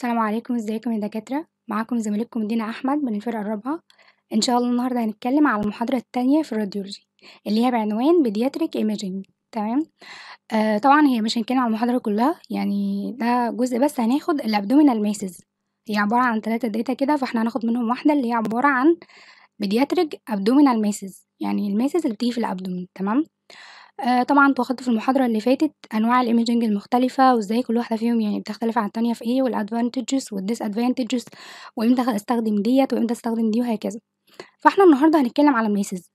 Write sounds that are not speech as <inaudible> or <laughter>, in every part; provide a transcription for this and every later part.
السلام عليكم ازيكم يا دكاترة معاكم زميلتكم دينا أحمد من الفرقة الرابعة إن شاء الله النهاردة هنتكلم على المحاضرة التانية في الراديولوجي اللي هي بعنوان بيدياتريك ايماجينج تمام آه طبعا هي مش هنتكلم على المحاضرة كلها يعني ده جزء بس هناخد الأبدومينال ميسز هي عبارة عن تلاتة داتا كده فاحنا هناخد منهم واحدة اللي هي عبارة عن بيدياتريك أبدومينال ميسز يعني الميسز اللي بتيجي في الأبدومين تمام آه، طبعًا باخدت في المحاضرة اللي فاتت أنواع الإيميجينج المختلفة، وإزاي كل واحدة فيهم يعني بتختلف عن التانية في إيه، والأدفانتجز والديسأدفانتجز وإمتى أستخدم ديت وإمتى أستخدم دي، وهكذا. فإحنا النهارده هنتكلم على الميسز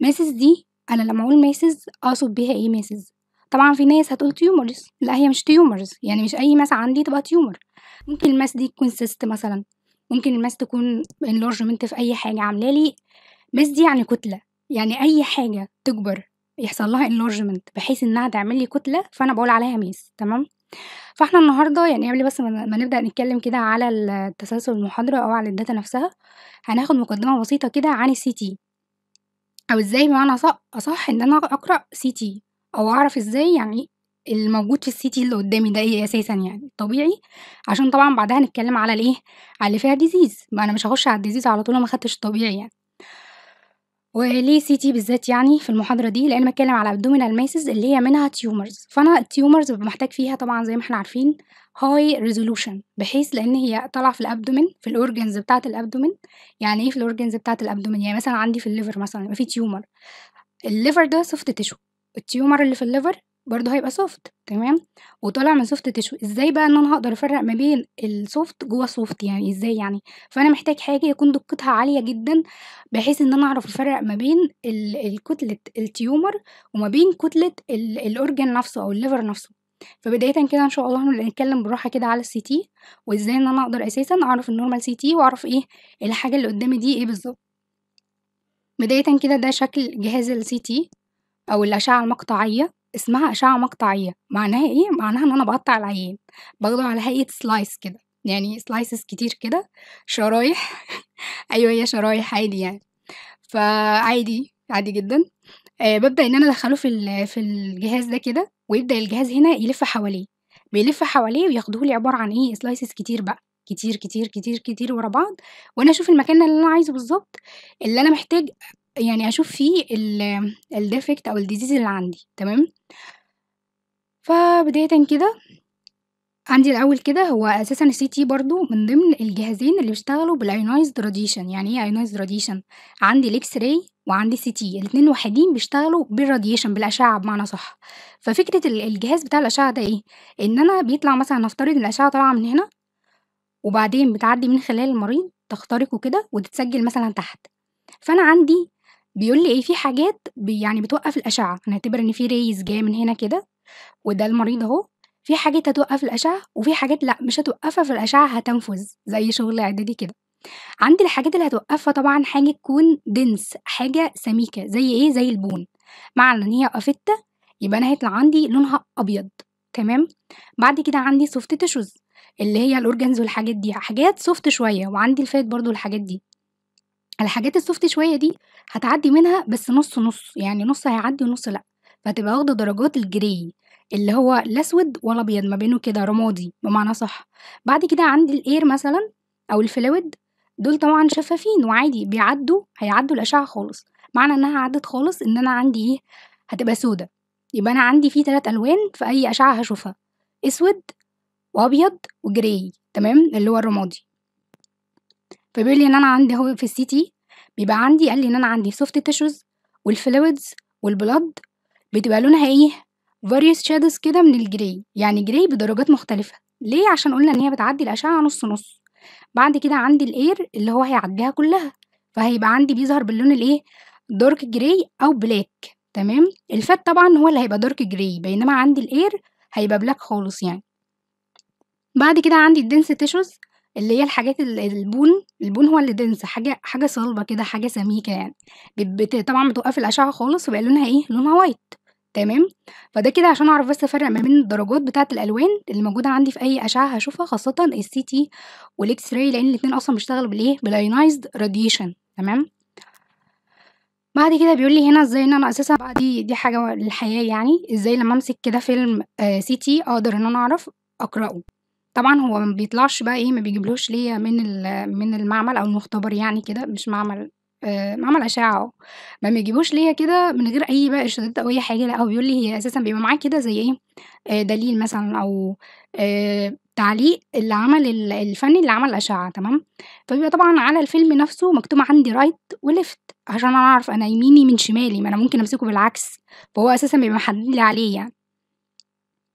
ميسز دي أنا لمّا أقول ميسز أقصد بيها إيه ميسز طبعًا في ناس هتقول تيومرز لأ هي مش تيومرز يعني مش أي ماس عندي تبقى تيومر ممكن الماس دي تكون سيست مثلًا، ممكن الماس تكون انلارجمنت في أي حاجة عاملة لي ماس دي يعني كتلة، يعني أي حاجة تكبر. يحصل لها enlargement بحيث إنها تعمل لي كتلة فأنا بقول عليها ميس تمام فاحنا النهارده يعني قبل بس ما نبدا نتكلم كده على التسلسل المحاضره او على الداتا نفسها هناخد مقدمه بسيطه كده عن السي تي او ازاي بمعنى اصح ان انا اقرا سي تي او اعرف ازاي يعني الموجود في السي تي اللي قدامي ده ايه اساسا يعني طبيعي عشان طبعا بعدها هنتكلم على الايه على اللي فيها ديزيز ما انا مش هخش على الديزيز على طول ما خدتش الطبيعي يعني وليه CT بالذات يعني في المحاضرة دي لأن بتكلم على abdominal masses اللي هي منها tumors فأنا التيومرز ببقى محتاج فيها طبعا زي ما احنا عارفين هاي ريزولوشن بحيث لأن هي طالعة في الابدومين في الأورجنز بتاعة الابدومين يعني إيه في الأورجنز بتاعة الابدومين يعني مثلا عندي في الليفر مثلا يبقى في تيومر الليفر ده سوفت تيشو التيومر اللي في الليفر برضه هيبقى سوفت تمام وطالع من سوفت تشوي ازاي بقى ان انا هقدر افرق ما بين السوفت جوه السوفت يعني ازاي يعني فانا محتاج حاجه يكون دقتها عاليه جدا بحيث ان انا اعرف افرق ما بين الكتله التيومر وما بين كتله الاورجن نفسه او الليفر نفسه فبداية كده ان شاء الله هنتكلم بالراحة كده على السي تي وازاي ان انا اقدر اساسا اعرف النورمال سي تي واعرف ايه الحاجة اللي قدامي دي ايه بالظبط بداية كده ده شكل جهاز السي تي او الاشعة المقطعية اسمها أشعة مقطعية، معناها إيه؟ معناها إن أنا بقطع العين باخده على هيئة سلايس كده، يعني سلايسز كتير كده، شرايح <laughs> أيوه هي شرايح عادي يعني، فعادي، عادي جدًا، آه ببدأ إن أنا أدخّله في ال في الجهاز ده كده، ويبدأ الجهاز هنا يلِف حواليه، بيلِف حواليه وياخدوه لي عبارة عن إيه سلايسز كتير بقى، كتير، كتير، كتير، كتير ورا بعض، وأنا أشوف المكان اللي أنا عايزه بالظبط اللي أنا محتاج يعني أشوف فيه الديفكت أو الديزيز اللي عندي تمام، فبدايةً كده عندي الأول كده هو أساسًا السي تي برضه من ضمن الجهازين اللي بيشتغلوا بالايونايزد راديشن يعني إيه ايونايزد راديشن عندي الاكس راي وعندي تي الاتنين وحيدين بيشتغلوا بالراديشن بالأشعة بمعنى صح ففكرة الجهاز بتاع الأشعة ده إيه؟ إن أنا بيطلع مثلًا نفترض إن الأشعة طالعة من هنا وبعدين بتعدي من خلال المريض تخترقه كده وتتسجل مثلًا تحت، فأنا عندي بيقول لي ايه في حاجات بي يعني بتوقف الأشعة هنعتبر إن في ريز جاية من هنا كده وده المريض أهو في حاجات هتوقف الأشعة وفي حاجات لأ مش هتوقفها فالأشعة هتنفذ زي شغل إعدادي كده عندي الحاجات اللي هتوقفها طبعا حاجة تكون دنس حاجة سميكة زي ايه زي البون معنى إن هي أفتة يبقى أنا هيطلع عندي لونها أبيض تمام بعد كده عندي سوفت تشوز اللي هي الأورجنز والحاجات دي حاجات سوفت شوية وعندي الفات برضو الحاجات دي الحاجات السوفت شوية دي هتعدّي منها بس نُص، نُص، يعني نُص هيعدّي ونُص لأ، فهتبقى واخدة درجات الجري اللي هو لا أسود ولا أبيض، ما بينه كده رمادي بمعنى صح بعد كده عندي الاير مثلًا أو الفلويد دول طبعًا شفافين وعادي بيعدّوا هيعدّوا الأشعة خالص، معنى إنها عدّت خالص إن أنا عندي إيه، هتبقى سودا، يبقى أنا عندي فيه تلات ألوان في أي أشعة هشوفها أسود وأبيض وجري تمام، اللي هو الرمادي. فبيقول لي ان انا عندي هو في السيتي بيبقى عندي قال لي ان انا عندي سوفت تيشوز والفلويدز والبلد بتبقى لونها ايه فاريوس شادوز كده من الجراي يعني جراي بدرجات مختلفه ليه عشان قلنا ان هي بتعدي الاشعه نص نص بعد كده عندي الاير اللي هو هيعديها كلها فهيبقى عندي بيظهر باللون الايه دارك جري او بلاك تمام الفات طبعا هو اللي هيبقى دارك جري بينما عندي الاير هيبقى بلاك خالص يعني بعد كده عندي الدنس تيشوز اللي هي الحاجات البون، البون هو اللي دنس حاجة حاجة صلبة كده، حاجة سميكة يعني، بت طبعًا بتوقف الأشعة خالص فبيبقى لونها إيه، لونها وايت تمام، فده كده عشان أعرف بس أفرّق ما بين الدرجات بتاعة الألوان اللي موجودة عندي في أي أشعة هشوفها خاصةً تي والاكس راي لإن الاتنين أصلًا بيشتغلوا بالإيه، بالاينايزد راديشن تمام. بعد كده بيقول لي هنا إزاي إن أنا أساسًا دي دي حاجة للحياة يعني، إزاي لمّا أمسك كده فيلم سي آه، تي أقدر إن أنا أعرف أقرأه. طبعًا هو ما بيطلعش بقى إيه، ما بيجيبلوش ليّا من ال من المعمل أو المختبر يعني كده، مش معمل آآ آه، معمل أشعة اهو ما بيجيبوش ليّا كده من غير أي بقى إرشادات أو أي حاجة، لأ هو بيقول لي هي أساسًا بيبقى معاه كده زي إيه، آه، دليل مثلًا أو آآ آه، تعليق اللي عمل الفني اللي عمل الأشعة تمام، فبيبقى طبعًا على الفيلم نفسه مكتوب عندي رايت وليفت عشان أنا أعرف أنا يميني من شمالي، ما أنا ممكن أمسكه بالعكس، فهو أساسًا بيبقى محدد لي عليه يعني.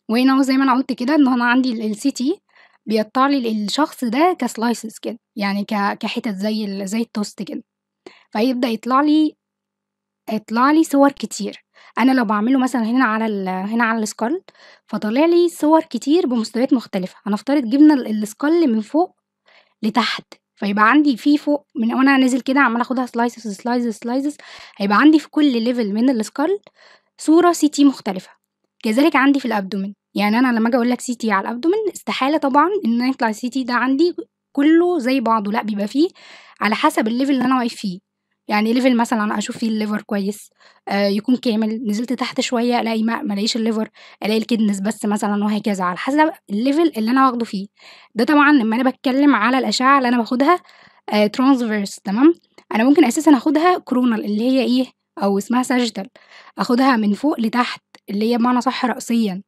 وهنا أهو زي ما أنا قُلت كده إن هو أنا عندي ال تي بيطلع لي الشخص ده كسلايسز كده يعني كحتت زي ال- زي التوست كده فيبدأ يطلع لي يطلع لي صور كتير انا لو بعمله مثلا هنا على ال... هنا على السكال فطلع لي صور كتير بمستويات مختلفه هنفترض جبنا السكال من فوق لتحت فيبقى عندي في فوق من وانا نازل كده عمال اخدها سلايسز سلايسز سلايسز هيبقى عندي في كل ليفل من السكال صوره سي تي مختلفه كذلك عندي في الابدومين يعني أنا لما أجي أقول لك سي تي على الأبدومين استحالة طبعا إن يطلع سيتي تي ده عندي كله زي بعضه لأ بيبقى فيه على حسب الليفل اللي أنا واقف فيه يعني ليفل مثلا اشوف فيه الليفر كويس آه يكون كامل نزلت تحت شويه الاقي ما ملاقيش الليفر الاقي الكدنس بس مثلا وهكذا على حسب الليفل اللي انا واخده فيه ده طبعا لما انا بتكلم على الاشعه اللي انا باخدها آه ترانسفيرس تمام انا ممكن اساسا اخدها كرونال اللي هي ايه او اسمها ساجيتال اخدها من فوق لتحت اللي هي بمعنى صح رأسيًا،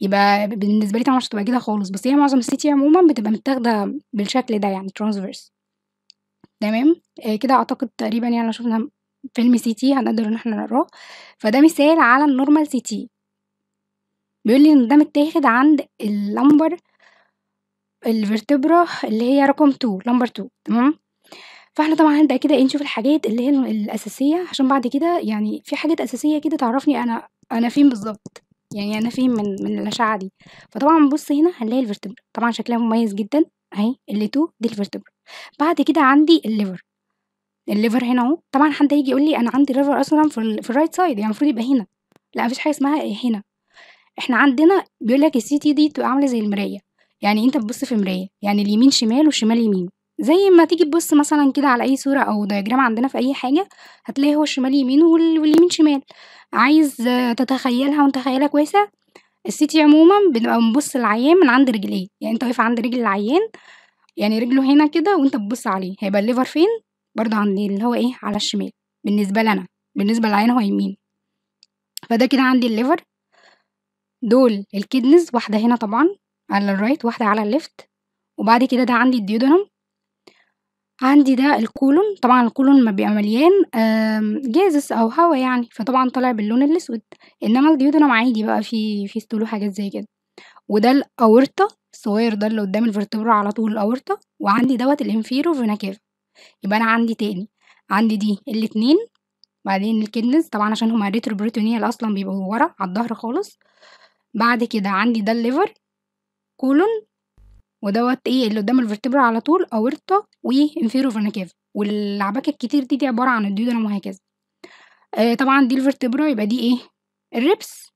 يبقى بالنسبة لي طبعًا مش هتبقى كده خالص، بس هي معظم السيتي عمومًا بتبقى متاخدة بالشكل ده يعني transverse. تمام؟ آه، كده أعتقد تقريبًا يعني شُفنا فيلم CT هنقدر إن إحنا نقراه، فده مثال على النورمال CT. بيقول لي إن ده متاخد عند اللمبر الvertebra اللي هي رقم 2 number 2 تمام؟ فإحنا طبعًا هنبدأ كده إيه نشوف الحاجات اللي هي الأساسية، عشان بعد كده يعني في حاجات أساسية كده تعرّفني أنا أنا فين بالظبط يعني أنا فين من من الأشعة دي، فطبعًا بُص هنا هنلاقي الvertebra طبعًا شكلها مميز جدًا أهي اللي 2 دي الvertebra بعد كده عندي الليفر الليفر هنا أهو، طبعًا حد هيجي يقول لي أنا عندي الليفر أصلًا في الـ في الرايت سايد يعني المفروض يبقى هنا، لأ مفيش حاجة اسمها إيه، هنا، إحنا عندنا بيقول لك تي دي بتبقى عاملة زي المراية، يعني أنت بتبُص في المرايه يعني اليمين شمال والشمال يمين. زي ما تيجي تبُص مثلًا كده على أي صورة أو دياجرام عندنا في أي حاجة، هتلاقي هو الشمال يمين وال واليمين شمال. عايز تتخيّلها وأنت خيالك واسع، السيتي عمومًا بنبقى بنبُص للعيان من عند رجليه، يعني أنت واقف عند رجل العيان، يعني رجله هنا كده وأنت بتبُص عليه، هيبقى الليفر فين؟ برضه عند اللي هو إيه، على الشمال بالنسبة لي أنا، بالنسبة للعيان هو يمين. فده كده عندي الليفر دول الكيدنز واحدة هنا طبعًا على الرايت واحدة على الليفت وبعد كده ده عندي الduodenum عندي ده القولون، طبعًا القولون ما بيبقى مليان آمم أو هوا يعني، فطبعًا طالع باللون الأسود، إنما الديودرم عادي بقى في في ستول وحاجات زي كده. وده الأورطة الصغير ده اللي قدام الفرتبرا على طول الأورطة، وعندي دوت الانفيرو vena cava. يبقى أنا عندي تاني، عندي دي الاتنين، بعدين الكنز طبعًا عشان هُم retroperitoneal أصلًا بيبقوا ورا على الظهر خالص، بعد كده عندي ده الليفر قولون، ودوت إيه اللي قدام الفرتبرا على طول أورطة وانفيرو فيرنيكافا واللعبكه الكتير دي دي عباره عن الديودرم وهكذا آه طبعا دي الفرتبرا يبقى دي ايه الريبس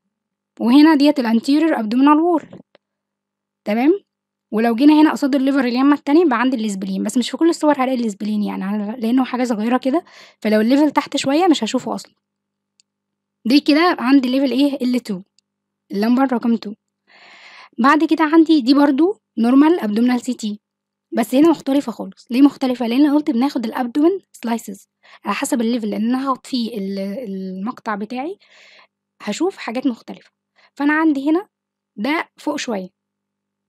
وهنا ديت الانتيرير ابدومينال وول تمام ولو جينا هنا قصاد الليفر اليمه التانية يبقى عندي الاسبلين بس مش في كل الصور هلاقي الاسبلين يعني لانه حاجه صغيره كده فلو الليفل تحت شويه مش هشوفه اصلا دي كده عندي الليفل ايه ال 2 اللمبر رقم 2 بعد كده عندي دي برضو نورمال ابدومينال سي تي بس هنا مختلفة خالص ليه مختلفة لأن أنا قلت بناخد الأبدومن سلايسز على حسب الليفل لأن أنا هحط فيه المقطع بتاعي هشوف حاجات مختلفة فأنا عندي هنا ده فوق شوية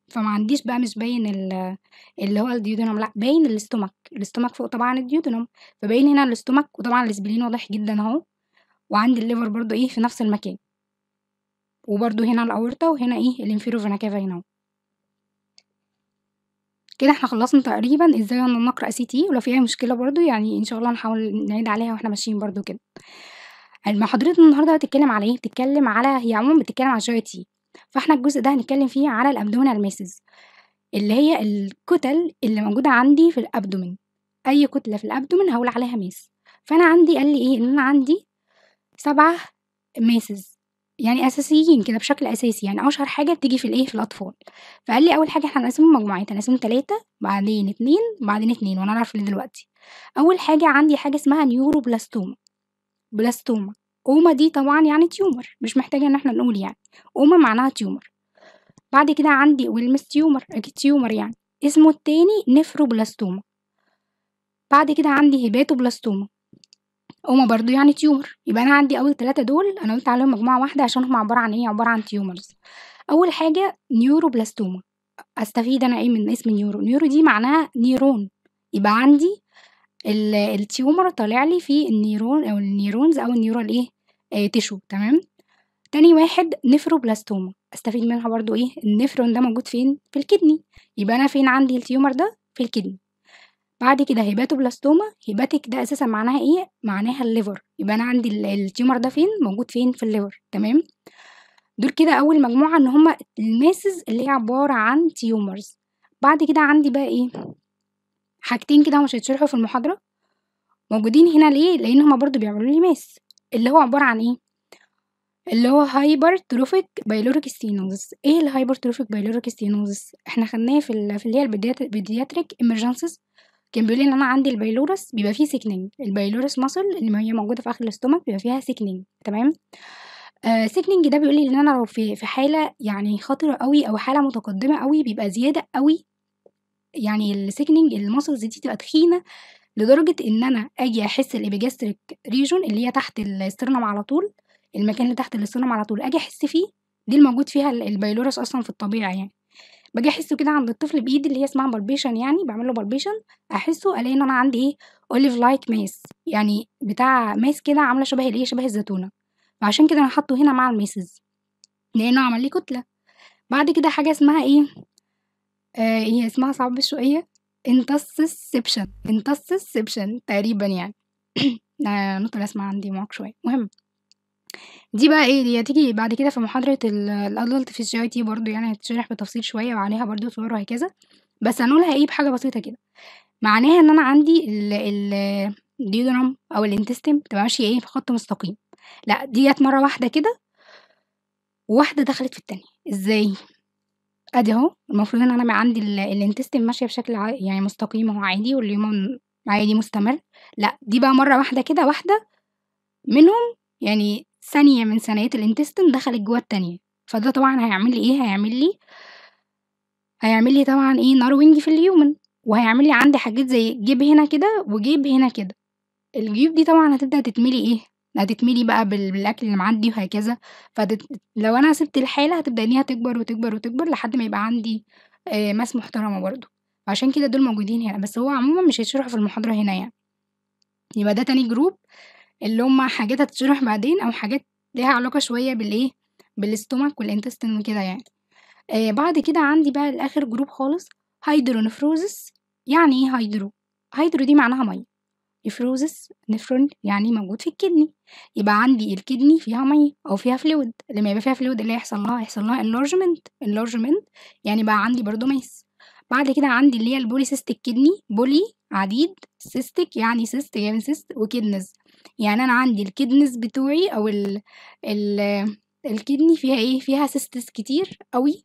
فما عنديش بقى مش باين اللي هو الديودونم لا باين الاستومك الاستومك فوق طبعا الديودونم فباين هنا الاستومك وطبعا الاسبلين واضح جدا اهو وعندي الليفر برضو ايه في نفس المكان وبرضو هنا الاورطه وهنا ايه الانفيرو فيناكافا هنا اهو كده إحنا خلّصنا تقريبًا إزاي أنا نقرأ تي e، ولو في أي مشكلة برضه يعني إن شاء الله هنحاول نعيد عليها وإحنا ماشيين برضه كده. الم النهارده هتتكلم على إيه، بتتكلم على هي عمومًا بتتكلم على تي فإحنا الجزء ده هنتكلم فيه على الabdominal ماسز اللي هي الكُتَل اللي موجودة عندي في الابدومين أي كُتلة في الابدومين هقول عليها ماس فأنا عندي قال لي إيه، إن أنا عندي سبعة ماسز يعني أساسيين كده بشكل أساسي يعني أشهر حاجة بتيجي في الإيه في الأطفال فقال لي أول حاجة إحنا هنقسمهم مجموعات هنقسمهم تلاتة بعدين اتنين بعدين اتنين وأنا عارف ليه دلوقتي أول حاجة عندي حاجة اسمها نيوروبلاستوما بلاستوما أوما دي طبعا يعني تيومر مش محتاجة إن احنا نقول يعني أوما معناها تيومر بعد كده عندي ويلمس تيومر أكيد تيومر يعني اسمه التاني نفروبلاستوما بعد كده عندي هيباتوبلاستوما هما برضه يعني تيومر يبقى أنا عندي أول ثلاثة دول أنا قُلت عليهم مجموعة واحدة عشان هما عبارة عن إيه، عبارة عن تيومرز أول حاجة نيوروبلاستوما أستفيد أنا إيه من اسم نيورو نيورو دي معناها نيرون، يبقى عندي ال طالع لي في النيرون أو النيرونز أو النيورال إيه، آه تشو تمام، تاني واحد نيفروبلاستوما أستفيد منها برضه إيه، النفرون ده موجود فين، في الكدني، يبقى أنا فين عندي التيومر ده، في الكدني. بعد كده هيباتوبلاستوما هيباتيك ده اساسا معناها ايه معناها الليفر يبقى انا عندي التيومر ده فين موجود فين في الليفر تمام دول كده اول مجموعه ان هما الماسز اللي هي عباره عن تيومرز بعد كده عندي بقى ايه حاجتين كده مش هيتشرحوا في المحاضره موجودين هنا ليه لان هما برضو بيعملوا لي ماس اللي هو عباره عن ايه اللي هو هايبر تروفيك بايلوريك ستينوزس ايه الهايبر تروفيك بايلوريك ستينوزس احنا خدناه في اللي هي البيدياتريك امرجنسز كان بيقول ان انا عندي البيلورس بيبقى فيه سيكنينج البيلورس ماسل اللي هي موجوده في اخر الاستومك بيبقى فيها سيكنينج تمام آه سيكنينج ده بيقول لي ان انا لو في في حاله يعني خطره قوي او حاله متقدمه قوي بيبقى زياده قوي يعني السيكنينج الماسلز دي تبقى تخينه لدرجه ان انا اجي احس الابيجاستريك ريجون اللي هي تحت السترنم على طول المكان اللي تحت السترنم على طول اجي احس فيه دي الموجود فيها البيلورس اصلا في الطبيعه يعني باجي احسه كده عند الطفل بإيدي اللي هي اسمها بالبيشن يعني بعمل له بالبيشن احسه الاقي ان انا عندي ايه اوليف لايك ماس يعني بتاع ماس كده عامله شبه الايه شبه الزيتونه فعشان كده انا حاطه هنا مع الميسز لانه عمل لي كتله بعد كده حاجه اسمها ايه آه هي اسمها صعب شويه انتسسبشن انتسسبشن تقريبا يعني نقطه <coughs> آه، اسمها عندي معاك شويه مهم دي بقى إيه، دي هتيجي بعد كده في محاضرة ال adult في الCIT برضه يعني هتتشرح بالتفصيل شوية وعليها برضه صور وهكذا، بس هنقولها إيه بحاجة بسيطة كده، معناها إن أنا عندي ال ال الduodenum أو الانتستم بتبقى ماشية إيه في خط مستقيم، لأ دي جت مرّة واحدة كده واحدة دخلت في التانية، إزاي؟ أدي أهو المفروض إن أنا عندي ال ماشية بشكل يعني مستقيم أهو عادي واليوم عادي مستمر، لأ دي بقى مرّة واحدة كده واحدة منهم يعني ثانية من ثنايات الانتستين دخلت جوه التانية فده طبعا هيعمل لي ايه هيعمل لي هيعمل لي طبعا ايه ناروينج في اليومن وهيعمل لي عندي حاجات زي جيب هنا كده وجيب هنا كده الجيوب دي طبعا هتبدا تتملي ايه هتتملي بقى بالاكل اللي معدي وهكذا فلو انا سبت الحاله هتبدا ان هي تكبر وتكبر وتكبر لحد ما يبقى عندي آه ماس محترمه برضو عشان كده دول موجودين هنا بس هو عموما مش هيشرحوا في المحاضره هنا يعني يبقى ده تاني جروب اللي هما حاجات هتتشرح بعدين أو حاجات ليها علاقة شوية بالإيه، بالاستومك والانتستين وكده يعني. آآ بعد كده عندي بقى الآخر جروب خالص هيدرو نفروزس يعني إيه هيدرو هيدرو دي معناها مَيّة، نفروزس نفرون يعني موجود في الكدني، يبقى عندي الكدني فيها مَيّة أو فيها fluid لمّا يبقى فيها fluid اللي هيحصل لها هيحصل لها enlargement انلارجمنت يعني بقى عندي برضه ماس. بعد كده عندي اللي هي البوليسيستك كدني بولي عديد سيستك يعني سيست جاي من cyst يعني أنا عندي الكدنس بتوعي أو ال ال الكدني فيها إيه فيها سيستس كتير أوي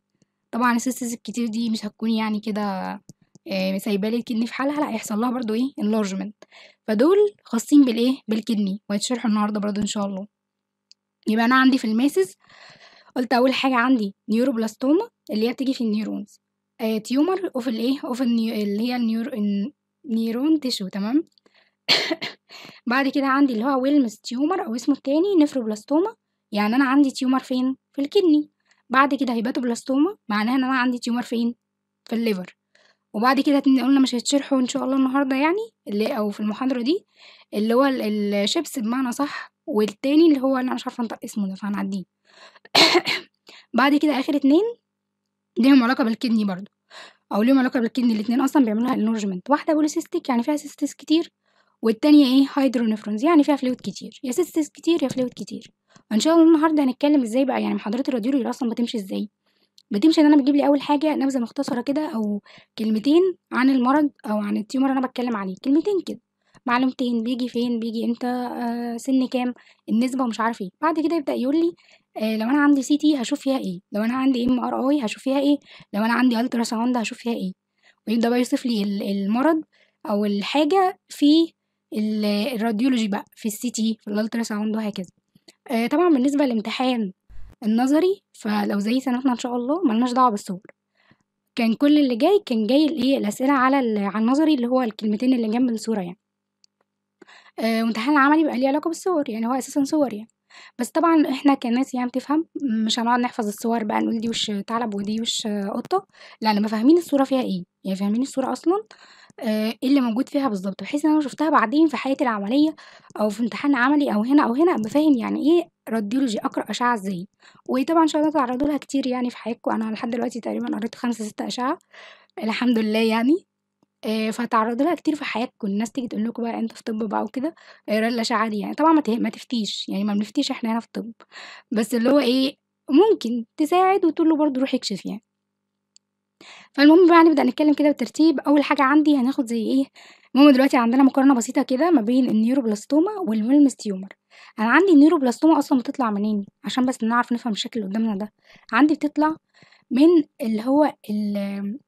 طبعا السيستس الكتير دي مش هتكون يعني كده إيه سايبالي الكدني في حالها لا هيحصل لها برضو ايه انلارجمنت فدول خاصين بالايه بالكدني وهيتشرحوا النهارده برضو ان شاء الله يبقى انا عندي في الماسز قلت اول حاجه عندي نيوروبلاستوما اللي هي بتيجي في النيورونز تيومر اوف الايه اوف اللي هي النيورون النيرون تيشو تمام <coughs> بعد كده عندي اللي هو ويلمز تيومر أو اسمه التاني نفروبلاستوما يعني أنا عندي تيومر فين؟ في الكدني بعد كده هيباتوبلاستوما معناها إن أنا عندي تيومر فين؟ في الليفر وبعد كده قلنا مش هيتشرحوا إن شاء الله النهاردة يعني اللي أو في المحاضرة دي اللي هو الشيبس بمعنى صح والتاني اللي هو أنا مش عارفة أنطق اسمه ده فهنعديه <coughs> بعد كده آخر اتنين ليهم علاقة بالكدني برضه أو ليهم علاقة بالكدني الاتنين أصلا بيعملوها انورجمنت واحدة بوليسيستيك يعني فيها سيستيس كتير والتانية ايه هيدرونفرونز يعني فيها فلويد كتير يا سيستس كتير يا فلويد كتير ان شاء الله النهارده هنتكلم ازاي بقى يعني محاضرات الراديولوجي اصلا بتمشي ازاي بتمشي ان انا بجيب لي اول حاجه نبذه مختصره كده او كلمتين عن المرض او عن التيومر انا بتكلم عليه كلمتين كده معلومتين بيجي فين بيجي امتى آه سن كام النسبه ومش عارف ايه بعد كده يبدا يقول لي آه لو انا عندي سي تي هشوف فيها ايه لو انا عندي ام ار اي هشوف فيها ايه لو انا عندي الترا ساوند هشوف فيها ايه ويبدا بقى يوصف لي المرض او الحاجه في الراديولوجي بقى في السي تي e، في الالترا ساوند وهكذا آه طبعا بالنسبه لامتحان النظري فلو زي سنتنا ان شاء الله ملناش دعوه بالصور كان كل اللي جاي كان جاي الايه الاسئله على على النظري اللي هو الكلمتين اللي جنب الصوره يعني آه وامتحان العملي بقى ليه علاقه بالصور يعني هو اساسا صور يعني بس طبعا احنا كناس يعني بتفهم مش هنقعد نحفظ الصور بقى نقول دي وش ثعلب ودي وش قطه لا ما فاهمين الصوره فيها ايه يعني فاهمين الصوره اصلا آه، ايه اللي موجود فيها بالظبط بحيث إن أنا لو شُفتها بعدين في حياتي العملية أو في امتحان عملي أو هنا أو هنا أبقى فاهم يعني إيه راديولوجي أقرأ أشعة إزاي، وطبعًا إن شاء الله تعرضوا لها كتير يعني في حياتكم، أنا لحد دلوقتي تقريبًا قريت خمسة ستة أشعة الحمد لله يعني، آآ آه، فهتعرّضوا لها كتير في حياتكم، الناس تيجي تقول لكم بقى أنت في طِب بقى وكده اقرا آه، الأشعة دي يعني، طبعًا ما ما تفتيش، يعني ما بنفتيش إحنا هنا في طِب، بس اللي هو إيه، ممكن تساعد وتقول له برضه روح اكشف يعني. فالمهم بقى نبدأ نتكلم كده بالترتيب، أول حاجة عندي هناخد زي إيه، المهم دلوقتي عندنا مقارنة بسيطة كده ما بين النيوروبلاستوما والملمس تيومر، أنا عندي النيوروبلاستوما أصلًا بتطلع منين؟ عشان بس نعرف نفهم الشكل اللي قدامنا ده، عندي بتطلع من اللي هو ال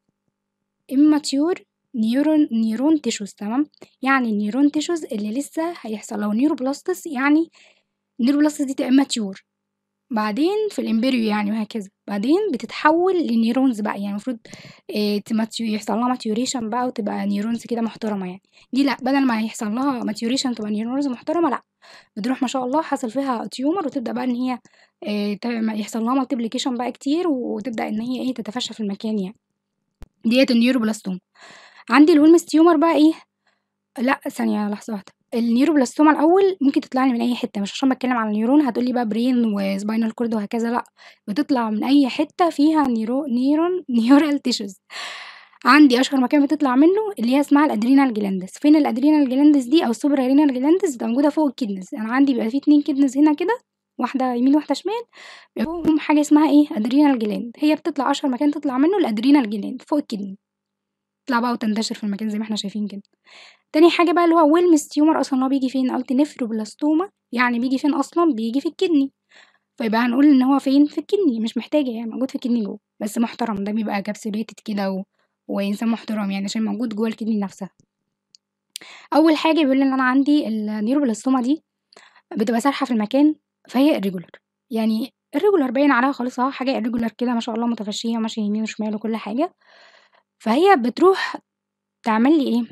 immature neuron neuron tissues تمام، يعني النيورون tissues اللي لسه هيحصل لو نيوروبلاستس يعني النيوروبلاستس دي تبقى immature. بعدين في الامبريو يعني وهكذا بعدين بتتحول لنيرونز بقى يعني المفروض إيه يحصل لها ماتيوريشن بقى وتبقى نيرونز كده محترمه يعني دي لا بدل ما يحصل لها ماتيوريشن تبقى نيرونز محترمه لا بتروح ما شاء الله حصل فيها تيومر وتبدا بقى ان هي إيه يحصل لها مالتيبليكيشن بقى كتير وتبدا ان هي ايه تتفشى في المكان يعني ديت النيوروبلاستوم عندي الهولمز تيومر بقى ايه لا ثانيه لحظه واحده النيوروبلاستوما الأول ممكن تطلع لي من أي حتة مش عشان بتكلم عن النيورون هتقولي بقى برين وسباينال كورد وهكذا لأ، بتطلع من أي حتة فيها نيرو نيرون نيورال <laughs> تيشوز عندي أشهر مكان بتطلع منه اللي هي اسمها الادرينال جلاندز فين الادرينال جلاندز دي أو ادرينال جلاندز بتبقى موجودة فوق الكدنز، أنا عندي بيبقى في اتنين كدنز هنا كده واحدة يمين وواحدة شمال بيبقى فوقهم حاجة اسمها إيه ادرينال جلاند هي بتطلع أشهر مكان تطلع منه الادرينال جلاند فوق الكدني، تطلع بقى وتنتشر في المكان زي ما احنا شايفين كده. تاني حاجة بقى اللي هو ويلمس تيومر أصلا هو بيجي فين قلت نفروبلاستوما يعني بيجي فين أصلا بيجي في الكدني فيبقى هنقول إن هو فين في الكدني مش محتاجة يعني موجود في الكدني جوه بس محترم ده بيبقى كابسوليتد كده و... وإنسان محترم يعني عشان موجود جوه الكدني نفسها أول حاجة بيقول إن أنا عندي النيوروبلاستوما دي بتبقى سارحة في المكان فهي الريجولر يعني الريجولر باين عليها خالص اه حاجة الريجولر كده ما شاء الله متفشية ماشيه يمين وشمال وكل حاجة فهي بتروح تعمل لي ايه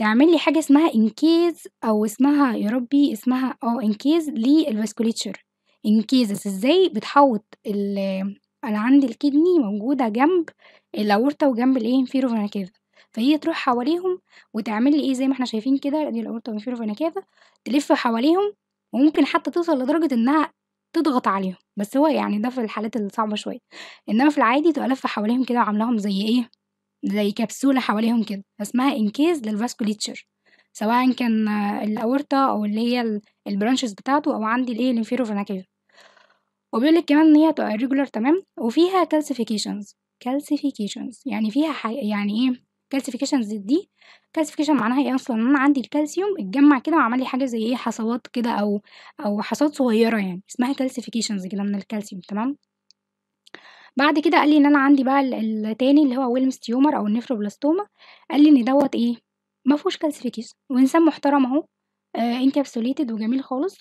تعمل لي حاجة اسمها إنكيز أو اسمها يا ربي اسمها اه إنكيز للفاسكوليتشر انكيز ازاي بتحوط ال آه، أنا عندي الكدني موجودة جنب الأورطة وجنب الإيه انفيرو vena فهي تروح حواليهم وتعمل لي إيه زي ما احنا شايفين كده دي الأورطة وانفيرو vena تلف حواليهم وممكن حتى توصل لدرجة إنها تضغط عليهم بس هو يعني ده في الحالات الصعبة شوية إنما في العادي تبقى لفة حواليهم كده وعاملاهم زي إيه زي كبسولة حواليهم كده اسمها إنكيز للفاسكوليتشر سواء كان الأورطة أو اللي هي البرانشز بتاعته أو عندي الإيه الانفيروفيناكيفا وبيقول لك كمان إن هي تبقى ريجولار تمام وفيها كالسيفيكيشنز كالسيفيكيشنز يعني فيها حي... يعني إيه كالسيفيكيشنز دي كالسيفيكيشن معناها ايه اصلا ان انا عندي الكالسيوم اتجمع كده وعمل لي حاجه زي ايه حصوات كده او او حصوات صغيره يعني اسمها كالسيفيكيشنز كده من الكالسيوم تمام بعد كده قال لي إن أنا عندي بقى ال التاني اللي هو ويلمس تيومر أو النيفروبلاستوما، قال لي إن دوت إيه، ما فيهوش كالسيفيكيشن وإنسان محترم أهو آآ آه، encapsulated وجميل خالص،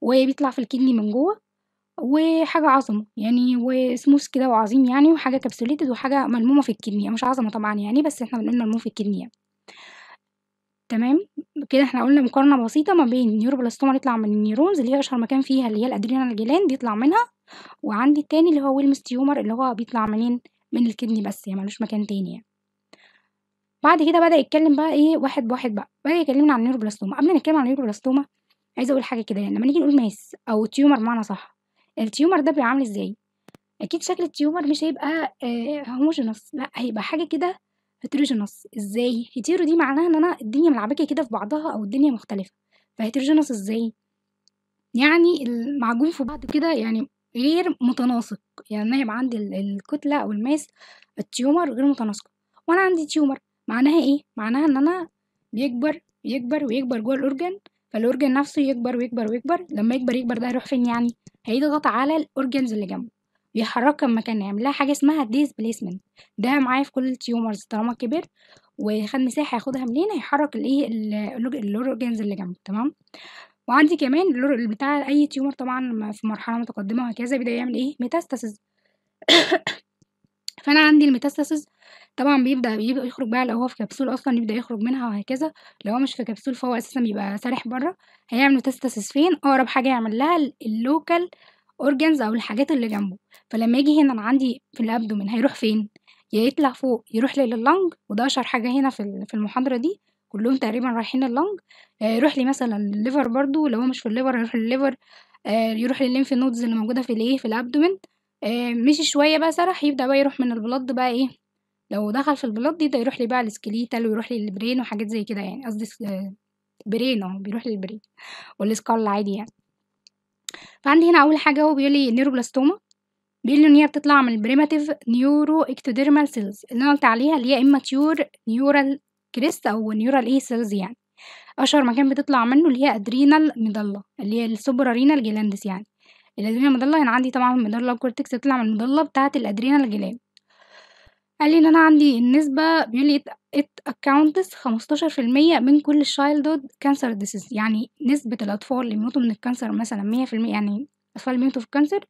وبيطلع في الكدني من جوّه، وحاجة عظمة، يعني وسموس كده وعظيم يعني وحاجة كبسوليتد وحاجة ملمومة في الكدني، مش عظمة طبعًا يعني بس إحنا بنقول ملموم في الكدني يعني. تمام، كده إحنا قُلنا مقارنة بسيطة ما بين اللي يطلع من النيورونز اللي هي أشهر مكان فيها اللي هي الأدرينال الجيلان بيطلع منها، وعندي التاني اللي هو ويلمس تيومر اللي هو بيطلع منين، من الكِدني بس يعني ملوش مكان تاني يعني. بعد كده بدأ يتكلم بقى إيه واحد بواحد بقى، بدأ يكلمنا عن neuroblastoma قبل ما نتكلم عن neuroblastoma عايزة أقول حاجة كده يعني لمّا نيجي نقول ماس أو تيومر بمعنى صح التيومر ده بيبقى عامل إزاي؟ أكيد شكل التيومر مش هيبقى آآ آه، لأ، هيبقى حاجة كده هتروجينوس ازاي هيترو دي معناها ان انا الدنيا ملعبكه كده في بعضها او الدنيا مختلفه فهيتروجينوس ازاي يعني المعجون في بعض كده يعني غير متناسق يعني انا يبقى عندي الكتله او الماس التيومر غير متناسقه وانا عندي تيومر معناها ايه معناها ان انا بيكبر يكبر ويكبر جوه الاورجن فالاورجن نفسه يكبر ويكبر ويكبر لما يكبر يكبر ده هيروح فين يعني هيضغط على الاورجنز اللي جنبه بيحركها من مكان يعمل لها حاجة اسمها displacement ده معايا في كل التيومرز طالما كبر وخد مساحة هياخدها منين هيحرك الايه الاورجنز اللي جنبه تمام وعندي كمان بتاع اي تيومر طبعا في مرحلة متقدمة وهكذا بيبدأ يعمل ايه ميتاستاسيز <coughs> فانا عندي الميتاستاسيس طبعا بيبدا بيبدا يخرج بقى لو هو في كبسول اصلا يبدا يخرج منها وهكذا لو هو مش في كبسول فهو اساسا بيبقى سارح بره هيعمل ميتاستاسيس فين اقرب حاجه يعمل لها اللوكال اورجنز أو الحاجات اللي جنبه فلما يجي هنا أنا عندي في الأبدومين هيروح فين؟ يا يطلع فوق يروح لللنج وده أشهر حاجة هنا في في المحاضرة دي كلهم تقريبا رايحين اللنج آه، يروح لي مثلا الليفر برضو لو هو مش في الليفر يروح للليفر آه، يروح للليمف نودز اللي موجودة في الايه في الأبدومين آه، مشي شوية بقى سرح يبدأ بقى يروح من البلد بقى ايه لو دخل في البلد يبدأ يروح لي بقى السكليتال ويروح لي البرين وحاجات زي كده يعني قصدي برين اهو بيروح للبرين والسكال عادي يعني فعندي هنا أول حاجة هو بيقول لي نيوروبلاستوما بيقول لي إن هي بتطلع من البريماتيف نيورو اكتوديرمال سيلز اللي أنا قلت عليها اللي هي إماتيور نيورال كريست أو نيورال اي سيلز يعني أشهر مكان بتطلع منه اللي هي أدرينال ميدلا اللي هي السوبرارينال جلاندس يعني الأدرينال ميدلا يعني عندي طبعا الميدلا كورتكس بتطلع من الميدلا بتاعة الأدرينال جلاند قال لي إن أنا عندي النسبة بيقول لي it خمستاشر في 15% من كل الشايلدود كانسر ديسيز يعني نسبة الأطفال اللي بيموتوا من الكانسر مثلًا 100% يعني الأطفال اللي بيموتوا في الكانسر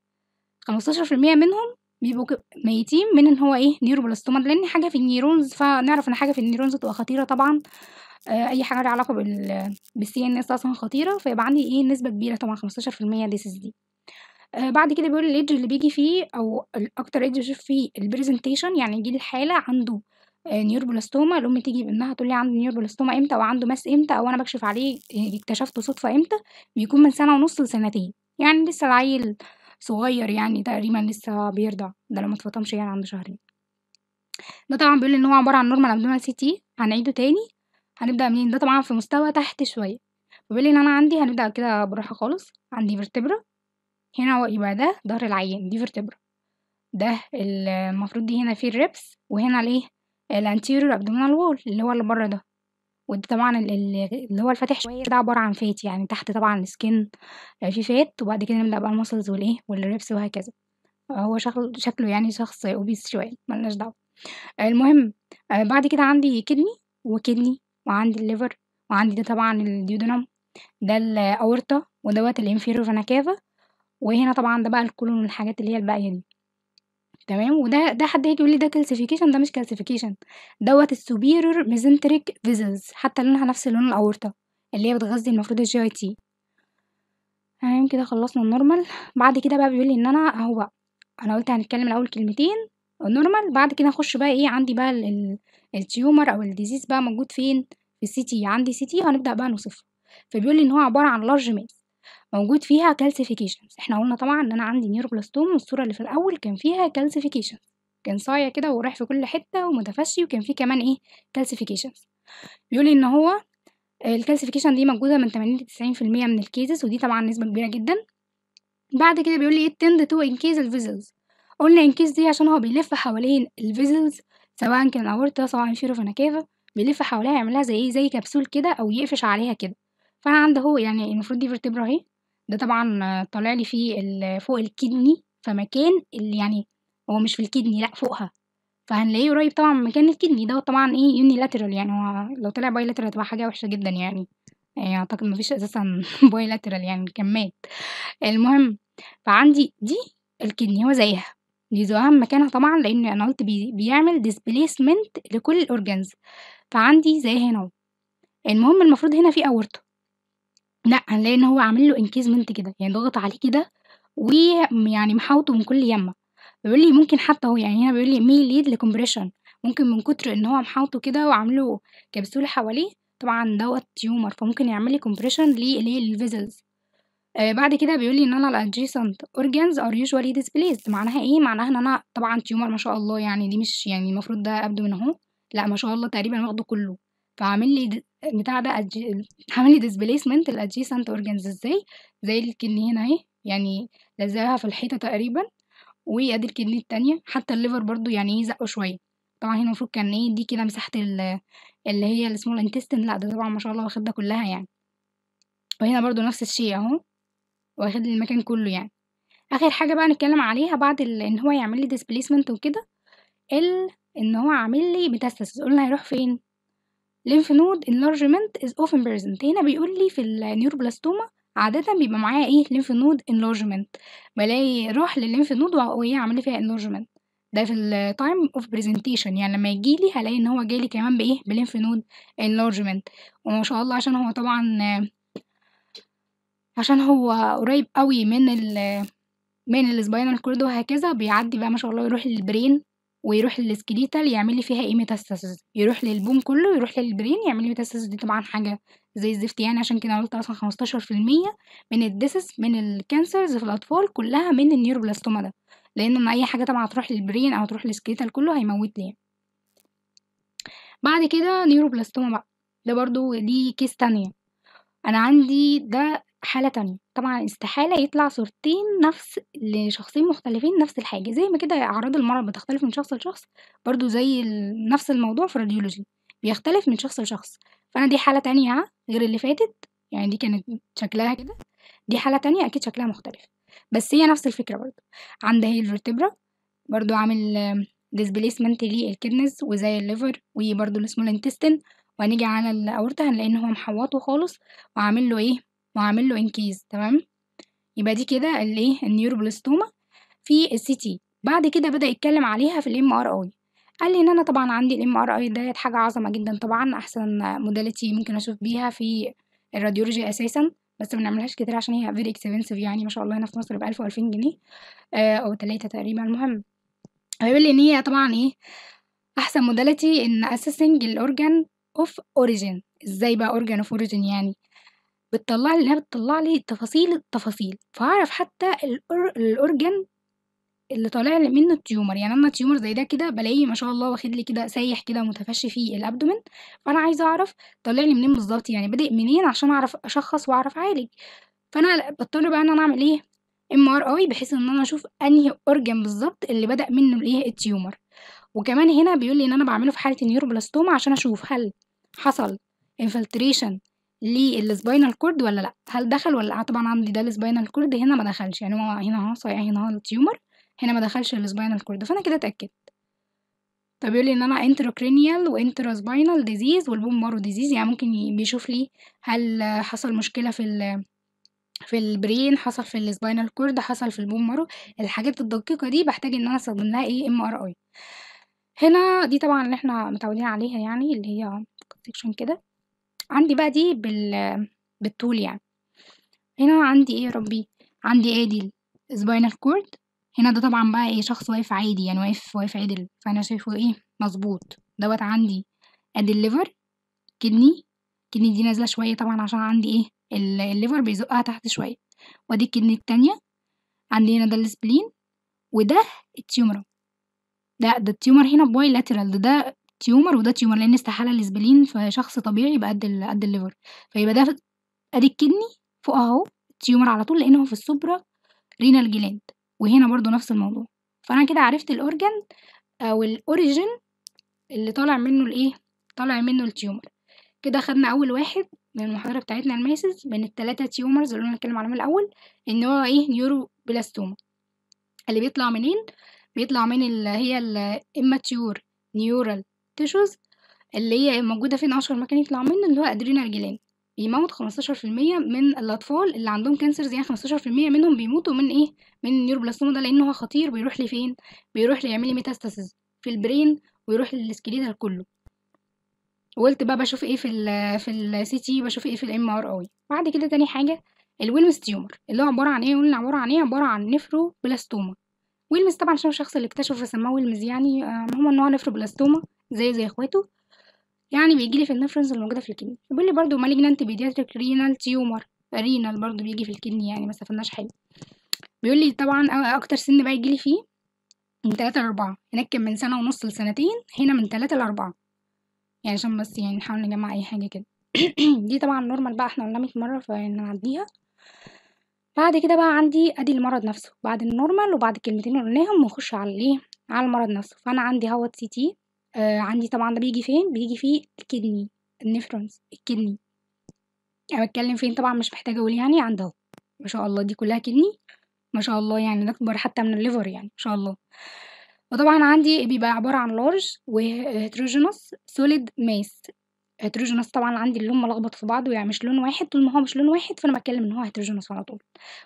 15% منهم بيبقوا ميتين من إن هو إيه نيوروبلاستوما لإن حاجة في النيورونز فنعرف إن حاجة في النيورونز تبقى خطيرة طبعًا آه، أي حاجة ليها علاقة بال بالسي ان اس أصلًا خطيرة فيبقى عندي إيه نسبة كبيرة طبعًا 15% disease دي. آه، بعد كده بيقول الايدج اللي بيجي فيه أو الاكتر أكتر بيشوف فيه البريزنتيشن يعني يجي لي الحالة عنده نيوربلاستوما آه، الأم تيجي بابنها تقول لي عنده نيوربلاستوما إمتى أو عنده ماس إمتى أو أنا بكشف عليه آه، اكتشفته صدفة إمتى، بيكون من سنة ونُص لسنتين، يعني لسه العيل صغير يعني تقريبًا لسه بيرضع، ده لو ما اتفطمش يعني عنده شهرين. ده طبعًا بيقول لي إن هو عبارة عن ابدومينال سي تي هنعيده تاني، هنبدأ منين، ده طبعًا في مستوى تحت شوية، بيقول لي إن أنا عندي هنبدأ كده بالراحة خالص، عندي فيرتبرا هنا هو يبقى ده ظهر العيان دي فيرتبرا ده المفروض دي هنا فيه الريبس وهنا الايه الانتيريور ابدومينال وول اللي هو اللي بره ده وده طبعا اللي هو الفاتح شويه ده عباره عن فات يعني تحت طبعا السكن في فات وبعد كده نبدا بقى المسلز والايه والريبس وهكذا هو شكل شكله يعني شخص اوبيس شويه ملناش دعوه المهم بعد كده عندي كدني وكدني وعندي الليفر وعندي ده طبعا الديودونم ده الاورطه ودوت الانفيرو كافا وهنا طبعا ده بقى الكولون والحاجات اللي هي الباقية دي تمام وده ده حد هيجي يقول لي ده كالسيفيكيشن ده مش كالسيفيكيشن دوت السوبيرور ميزنتريك فيزلز حتى لونها نفس لون الاورطه اللي هي بتغذي المفروض الجي اي تي تمام كده خلصنا النورمال بعد كده بقى بيقول لي ان انا اهو انا قلت هنتكلم الاول كلمتين النورمال بعد كده اخش بقى ايه عندي بقى التيومر او الديزيز بقى موجود فين في السي تي عندي سي تي هنبدا بقى نوصفه فبيقول لي ان هو عباره عن لارج ماس موجود فيها calcifications احنا قلنا طبعا ان انا عندي نيوروبلاستوم والصورة اللي في الاول كان فيها calcifications كان صايع كده ورايح في كل حتة ومتفشي وكان فيه كمان ايه calcifications بيقولي ان هو الكالسيفيكيشن دي موجودة من 80 في المية من الكيسز ودي طبعا نسبة كبيرة جدا بعد كده بيقولي ايه تند تو انكيز الفيزلز قلنا انكيز دي عشان هو بيلف حوالين الفيزلز سواء كان اورتا سواء انفيرو فنكافا بيلف حواليها يعملها زي ايه زي كبسول كده او يقفش عليها كده فأنا عندي أهو يعني المفروض دي فرتبرا أهي ده طبعًا طالع لي فيه ال فوق الكدني فمكان اللي يعني هو مش في الكدني لأ فوقها، فهنلاقيه قريب طبعًا من مكان الكدني ده طبعًا إيه يوني لاترال يعني هو لو طلع باي لاترال هتبقى حاجة وحشة جدًا يعني، يعني أعتقد مفيش اساسا باي <laughs> لاترال يعني كمات المهم فعندي دي الكدني هو زيها، دي زقها من مكانها طبعًا لإن أنا قُلت بي بيعمل ديسبليسمنت لكل الاورجانز فعندي زي هنا أهو، المهم المفروض هنا في aorta لأ، هنلاقي إن هو عامل له انكيزمنت كده، يعني ضغط عليه كده ويعني محاوطه من كل يمة. بيقول لي ممكن حتى هو يعني هنا بيقول لي مي ليد لكمبريشن ممكن من كتر إن هو محاوطه كده وعامل له كبسولة حواليه، طبعًا دوت تيومر فممكن يعمل لي كومبريشن لل للvessels. بعد كده بيقول لي إن أنا الادجيسنت اورجانز ار يوجوالي displaced معناها إيه؟ معناها إن أنا طبعًا تيومر ما شاء الله يعني دي مش يعني المفروض ده من أهو، لأ ما شاء الله تقريبًا واخده كله، فعامل لي البتاع ده أدجي... عامل displacement الادجيسنت اورجنز ازاي زي الكني هنا اهي يعني لزقها في الحيطة تقريبا وادي الكني التانية حتى الليفر برضو يعني ايه زقه شوية طبعا هنا المفروض كان ايه دي كده مساحة اللي هي السمول اسمه لا ده طبعا ما شاء الله واخد ده كلها يعني وهنا برضو نفس الشيء اهو واخد المكان كله يعني اخر حاجة بقى نتكلم عليها بعد ان هو يعمل لي displacement وكده ال ان هو عامل لي ميتاستاسيس قلنا هيروح فين lymph node enlargement is often present هنا بيقول لي في النيوروبلاستوما عادة بيبقى معايا ايه lymph node enlargement بلاقي راح للليمف نود وهي عامله فيها enlargement ده في ال time of presentation يعني لما يجيلي هلاقي ان هو جالي كمان بايه lymph نود enlargement وما شاء الله عشان هو طبعا عشان هو قريب قوي من ال من السباينال كورد وهكذا بيعدي بقى ما شاء الله يروح للبرين ويروح للسكليتال يعمل لي فيها ايه ميتاستاسيس يروح للبون كله يروح للبرين يعمل لي ميتاستاسيس دي طبعا حاجه زي الزفت يعني عشان كده قلت اصلا 15% في المية من الديسس من الكانسرز في الاطفال كلها من النيوروبلاستوما ده لان اي حاجه طبعا هتروح للبرين او تروح للسكليتال كله هيموتني يعني. بعد كده نيوروبلاستوما بقى ده برضو دي كيس تانية انا عندي ده حالة تانية طبعا استحالة يطلع صورتين نفس لشخصين مختلفين نفس الحاجة زي ما كده أعراض المرض بتختلف من شخص لشخص برضو زي نفس الموضوع في الراديولوجي بيختلف من شخص لشخص فأنا دي حالة تانية غير اللي فاتت يعني دي كانت شكلها كده دي حالة تانية أكيد شكلها مختلف بس هي نفس الفكرة برضو عندها هي الفرتبرا برضو عامل ديسبليسمنت للكدنز وزي الليفر وبرضو اسمه الانتستن وهنيجي على الأورطة هنلاقي إن هو محوطه خالص وعامل له إيه وهعمل له انكيز تمام يبقى دي كده الايه النيوروبلاستوما في السي تي بعد كده بدا يتكلم عليها في الام ار اي قال لي ان انا طبعا عندي الام ار اي ديت حاجه عظمه جدا طبعا احسن موداليتي ممكن اشوف بيها في الراديولوجي اساسا بس ما بنعملهاش كتير عشان هي فيري اكسبنسيف يعني ما شاء الله هنا في مصر ب 1000 و2000 جنيه آه، او تلاتة تقريبا المهم بيقول لي ان هي طبعا ايه احسن موداليتي ان اسسنج الاورجان اوف اوريجين ازاي بقى اورجان اوف اوريجين يعني بتطلع لي إنها بتطلع لي تفاصيل التفاصيل فاعرف حتى الأور الأورجن اللي طالع لي منه التيومر يعني انا التيومر زي ده كده بلاقيه ما شاء الله واخد لي كده سايح كده متفشي في الابدومن فانا عايزه اعرف طالع لي منين بالظبط يعني بادئ منين عشان اعرف اشخص واعرف اعالج فانا بضطر بقى ان انا اعمل ايه ام ار اي بحيث ان انا اشوف انهي اورجن بالظبط اللي بدا منه الايه التيومر وكمان هنا بيقول لي ان انا بعمله في حاله النيوروبلاستوما عشان اشوف هل حصل انفلتريشن للسباينال كورد ولا لأ هل دخل ولا لأ طبعا عندي ده السباينال كورد هنا ما دخلش يعني هو هنا اهو صحيح هنا اهو التيومر هنا ما دخلش السباينال كورد فانا كده اتأكدت طب بيقول لي ان انا انتروكرينيال وانتروسباينال ديزيز والبون مارو ديزيز يعني ممكن بيشوف لي هل حصل مشكله في ال في البرين حصل في السباينال كورد حصل في البون مارو الحاجات الدقيقه دي بحتاج ان انا استخدم لها ايه ام ار اي هنا دي طبعا اللي احنا متعودين عليها يعني اللي هي كده عندي بقى دي بال بالطول يعني هنا عندي ايه يا ربي عندي ادي السباينال كورد هنا ده طبعا بقى ايه شخص واقف عادي يعني واقف واقف عدل فانا شايفه ايه مظبوط دوت عندي ادي الليفر كدني كدني دي نازله شويه طبعا عشان عندي ايه الليفر بيزقها تحت شويه وادي الكدني التانية عندي هنا ده السبلين وده التيومر ده ده التيومر هنا باي لاترال ده ده تيومر وده تيومر لأن استحالة الإسبلين في شخص طبيعي يبقى قد قد الليفر فيبقى ده أدي آه، الكدني فوق أهو تيومر على طول لأن هو في السوبرا رينال جلاند وهنا برضو نفس الموضوع فأنا كده عرفت الأورجن أو الاوريجن اللي طالع منه الإيه طالع منه التيومر كده خدنا أول واحد من المحاضرة بتاعتنا الميسز من التلاتة تيومرز اللي قلنا نتكلم عليهم الأول إن هو إيه نيورو بلاستوما اللي بيطلع منين بيطلع من اللي هي الإماتيور نيورال تيشوز اللي هي موجودة فين أشهر مكان يطلع منه اللي هو أدرينال جلان بيموت خمستاشر في المية من الأطفال اللي عندهم كانسرز يعني خمستاشر في المية منهم بيموتوا من إيه من النيوروبلاستوما ده لأنه خطير بيروح لفين بيروح ليعمل ميتاستاسيز في البرين ويروح للسكليتال كله قلت بقى بشوف ايه في ال في السي تي بشوف ايه في الام ار اي بعد كده تاني حاجه الويلمس تيومر اللي هو عباره عن ايه قلنا عباره عن ايه عباره عن نفرو بلاستوما ويلمس طبعا عشان الشخص اللي اكتشفه سماه ويلمس يعني آه ان هو نفرو بلاستوما زيه زي اخواته يعني بيجيلي في النفرنس الموجودة في الكني بيقول لي برده مالجنانت بيدياتريك رينال تيومر رينال برده بيجي في الكني يعني ما استفدناش حاجة بيقول لي طبعا أكتر سن بقى يجيلي فيه من تلاتة لأربعة هناك كان من سنة ونص لسنتين هنا من تلاتة لأربعة يعني عشان بس يعني نحاول نجمع أي حاجة كده <clears throat> دي طبعا نورمال بقى احنا قلنا مية مرة فنعديها بعد كده بقى عندي ادي المرض نفسه بعد النورمال وبعد كلمتين قلناهم نخش على الايه على المرض نفسه فانا عندي هوت سي تي آه عندي طبعا ده بيجي فين بيجي في الكدني النفرونز الكدني انا بتكلم فين طبعا مش محتاجه اقول يعني عند اهو ما شاء الله دي كلها كدني ما شاء الله يعني ده اكبر حتى من الليفر يعني ما شاء الله وطبعا عندي بيبقى عباره عن لارج وهيتروجينوس سوليد ماس هيتروجينوس طبعا عندي اللون ملخبط في بعض يعني مش لون واحد طول ما هو مش لون واحد فانا بتكلم ان هو هيتروجينوس على طول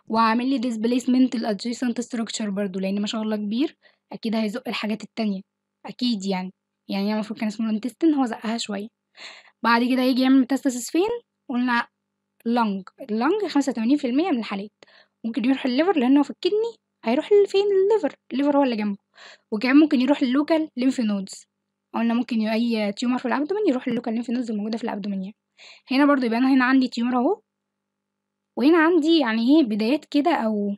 وعامل لي ديسبليسمنت الادجيسنت ستراكشر برضو لان ما شاء الله كبير اكيد هيزق الحاجات التانية اكيد يعني يعني هي المفروض كان اسمه الانتستن هو زقها شوية بعد كده يجي يعمل ميتاستاسيس فين قلنا لونج اللونج خمسة وتمانين في المية من الحالات ممكن يروح الليفر لأنه في الكدني هيروح لفين الليفر الليفر هو اللي جنبه وكمان ممكن يروح اللوكال ليمف نودز قلنا ممكن اي تيومر في الابدومين يروح اللوكال ليمف نودز الموجوده في الابدومين يعني هنا برضو يبقى انا هنا عندي تيومر اهو وهنا عندي يعني ايه بدايات كده او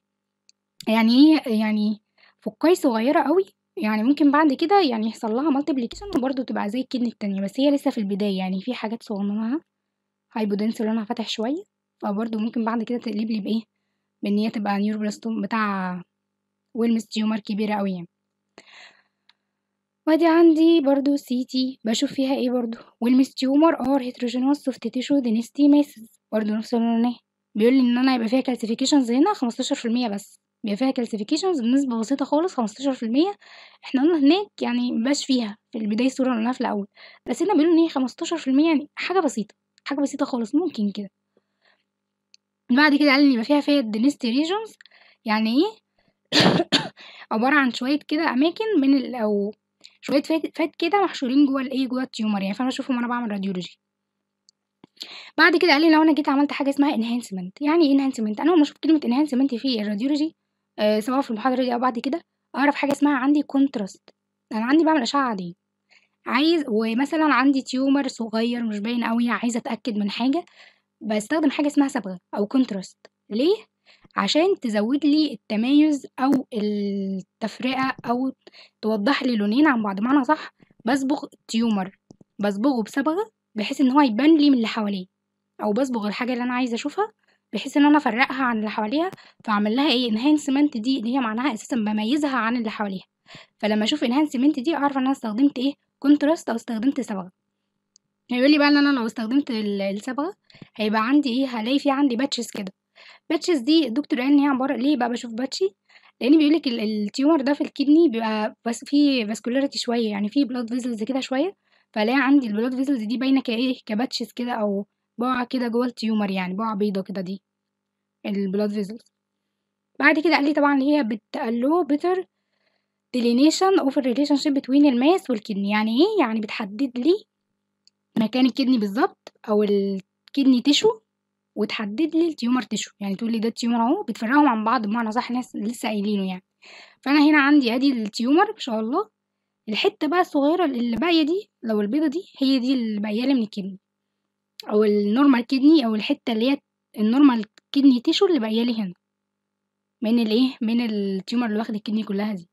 يعني ايه يعني فقاي صغيره قوي يعني ممكن بعد كده يعني يحصل لها مالتيبليكيشن وبرضه تبقى زي الكدني التانية بس هي لسه في البداية يعني في حاجات صغننها هايبودنس لونها فاتح شوية فبرده ممكن بعد كده تقلب لي بإيه بإن هي تبقى نيوروبلاستوم بتاع ويلمس تيومر كبيرة أوي يعني وادي عندي برضو سي تي بشوف فيها ايه برضو ويلمس تيومر ار هيتروجينوس سوفت تيشو دينستي ميسز برضو نفس اللون بيقول لي ان انا هيبقى فيها كالسيفيكيشنز هنا 15% بس بيبقى فيها كالسيفيكيشنز بنسبة بسيطة خالص خمستاشر في المية احنا قلنا هناك يعني مبقاش فيها في البداية الصورة اللي قلناها في الأول بس هنا بيقولوا إن هي خمستاشر في المية يعني حاجة بسيطة حاجة بسيطة خالص ممكن كده بعد كده قال إن يبقى فيها فيها دينستي ريجونز يعني إيه <coughs> عبارة عن شوية كده أماكن من ال أو شوية فات, فات كده محشورين جوه الإيه جوه التيومر يعني فأنا بشوفهم وأنا بعمل راديولوجي بعد كده قال لي لو انا جيت عملت حاجه اسمها انهانسمنت يعني ايه انهانسمنت انا اول ما اشوف كلمه انهانسمنت في الراديولوجي آه، سواء في المحاضرة دي أو بعد كده أعرف حاجة اسمها عندي كونتراست أنا عندي بعمل أشعة عادية عايز ومثلا عندي تيومر صغير مش باين قوي عايزة أتأكد من حاجة بستخدم حاجة اسمها صبغة أو كونتراست ليه؟ عشان تزود لي التمايز أو التفرقة أو توضح لي لونين عن بعض معنى صح بصبغ تيومر بصبغه بصبغة بحيث إن هو يبان لي من اللي حواليه أو بصبغ الحاجة اللي أنا عايزة أشوفها بحيث ان انا افرقها عن اللي حواليها فاعمل لها ايه انهانسمنت دي اللي هي معناها اساسا بميزها عن اللي حواليها فلما اشوف انهانسمنت دي اعرف ان انا استخدمت ايه كونتراست او استخدمت صبغه هيقول لي بقى ان انا لو استخدمت الصبغه هيبقى عندي ايه هلاقي في عندي باتشز كده باتشز دي الدكتور قال ان هي عباره ليه بقى بشوف باتشي لان بيقول لك التيومر ده في الكدني بيبقى بس فيه فاسكولاريتي شويه يعني فيه بلاد فيزلز كده شويه فلاقي عندي البلاد فيزلز دي باينه كايه كباتشز كده او بقعة كده جوه التيومر يعني بقعة بيضة كده دي البلاد فيزلز بعد كده قال لي طبعا اللي هي بتقلو بيتر ديلينيشن اوف الريليشن شيب بتوين الماس والكدني يعني ايه يعني بتحدد لي مكان الكدني بالظبط او الكدني تشو وتحدد لي التيومر تشو يعني تقول لي ده التيومر اهو بتفرقهم عن بعض بمعنى صح ناس لسه قايلينه يعني فانا هنا عندي ادي التيومر ان شاء الله الحته بقى الصغيره اللي باقيه دي لو البيضه دي هي دي اللي باقيه لي من الكدني أو النورمال كدني أو الحتّة اللي هي النورمال كدني تيشو اللي باقية لي هنا من الإيه، من التيومر اللي واخد الكدني كلّها دي،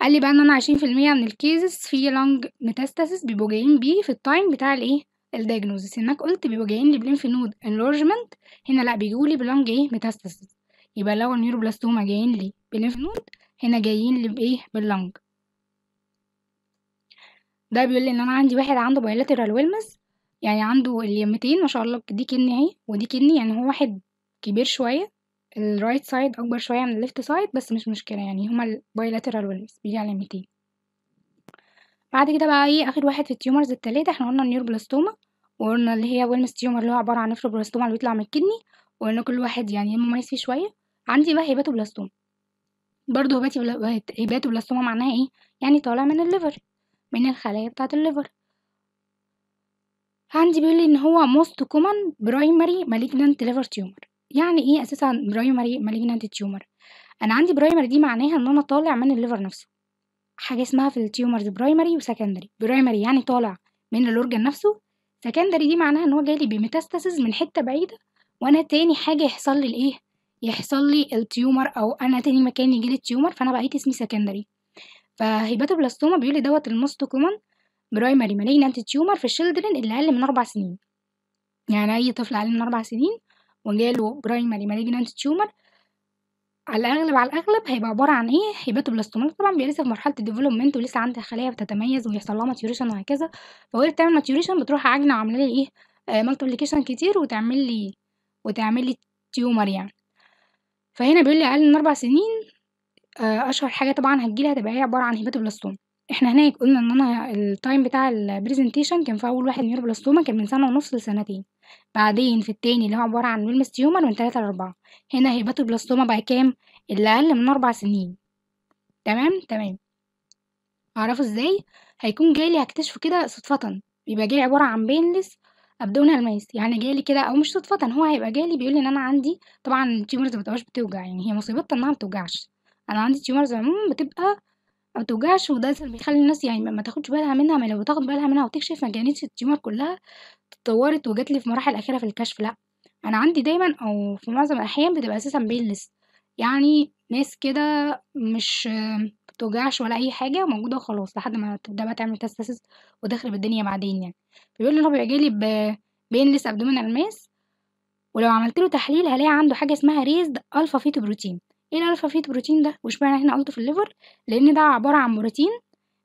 قال لي بقى إن أنا عشرين في المِيّة من الcases في لونج metastasis بيبقوا جايين بيه في التايم بتاع الإيه الdiagnosis هناك قُلت بيبقوا جايين لي بlymph node enlargement هنا لأ بيجوا لي بلونج إيه metastasis يبقى لو النيوروبلاستوما جايين لي بlymph node هنا جايين لي بإيه باللونج ده بيقول لي إن أنا عندي واحد عنده bilateral wellness يعني عنده اليمتين ما شاء الله دي كني أهي ودي كني يعني هو واحد كبير شوية الرايت سايد أكبر شوية من الليفت سايد بس مش مشكلة يعني هما البايلاترال ويلز بيجي على اليمتين بعد كده بقى ايه آخر واحد في التيومرز التلاتة احنا قلنا النيوروبلاستوما وقلنا اللي هي ويلمس تيومر اللي هو عبارة عن نفروبلاستوما اللي بيطلع من الكدني وقلنا كل واحد يعني مميز فيه شوية عندي بقى هيباتوبلاستوما برضه هيباتوبلاستوما معناها ايه يعني طالع من الليفر من الخلايا بتاعة الليفر عندي بيقول لي إن هو most common primary malignant liver tumor يعني إيه أساسا primary malignant tumor؟ أنا عندي primary دي معناها إن أنا طالع من الليفر نفسه حاجة اسمها في التيومرز برايمري وسكندري برايمري يعني طالع من الأورجن نفسه سكندري دي معناها إن هو جالي بميتاستاسيز من حتة بعيدة وأنا تاني حاجة يحصل لي الإيه؟ يحصل لي التيومر أو أنا تاني مكان يجيلي التيومر فأنا بقيت اسمي سكندري فهيباتوبلاستوما بيقول لي دوت الموست كومن برايمري مالينانت تيومر في الشلدرن اللي أقل من أربع سنين يعني أي طفل أقل من أربع سنين وجاله برايمري مالينانت تيومر على الأغلب على الأغلب هيبقى عبارة عن إيه بلاستومات طبعا بيبقى لسه في مرحلة الديفلوبمنت ولسه عندها خلايا بتتميز ويحصل لها ماتيوريشن وهكذا فهي بتعمل ماتيوريشن بتروح عاجنة وعاملة لي إيه آه مالتيبليكيشن كتير وتعمل لي وتعمل لي تيومر يعني فهنا بيقول لي أقل من أربع سنين آه، أشهر حاجة طبعا هتجيلي هتبقى هي عبارة عن بلاستوم إحنا هناك قُلنا إن أنا التايم بتاع البرزنتيشن كان في أول واحد neuroblastoma كان من سَنة ونُص لسَنتين، بعدين في التاني اللي هو عبارة عن ميلمس تيومر من ثلاثة لاربعة هنا هيباتو بلاستوما بقى كام؟ اللي أقل من اربع سنين، تمام، تمام. اعرفوا إزاي؟ هيكون جالي هكتشفه كده صدفةً، بيبقى جاي عبارة عن بينلس abdominal mass يعني جالي كده أو مش صدفةً هو هيبقى جالي بيقولي بيقول لي إن أنا عندي طبعًا تيومرز ما بتوجع يعني هي مصيبتها إنها ما بتوجعش، أنا عندي تيومرز عمومًا بتبقى ما توجعش وده اللي بيخلّي الناس يعني ما تاخدش بالها منها، ما لو تاخد بالها منها وتكشف ما التيومر كلّها اتطوّرت وجات لي في مراحل أخيرة في الكشف لأ، أنا عندي دايمًا أو في معظم الأحيان بتبقى أساسًا بينلس يعني ناس كده مش توجعش ولا أي حاجة موجودة وخلاص، لحد ما تبدأ بقى تعمل تسيسس وتخرب الدنيا بعدين يعني، بيقول لي إن هو بيجيلي لي ب painless abdominal mass ولو عملت له تحليل هلاقي عنده حاجة اسمها ريزد الفا فيتو بروتين ايه الالفا فيت بروتين ده واشمعنى هنا قلته في الليفر لان ده عباره عن بروتين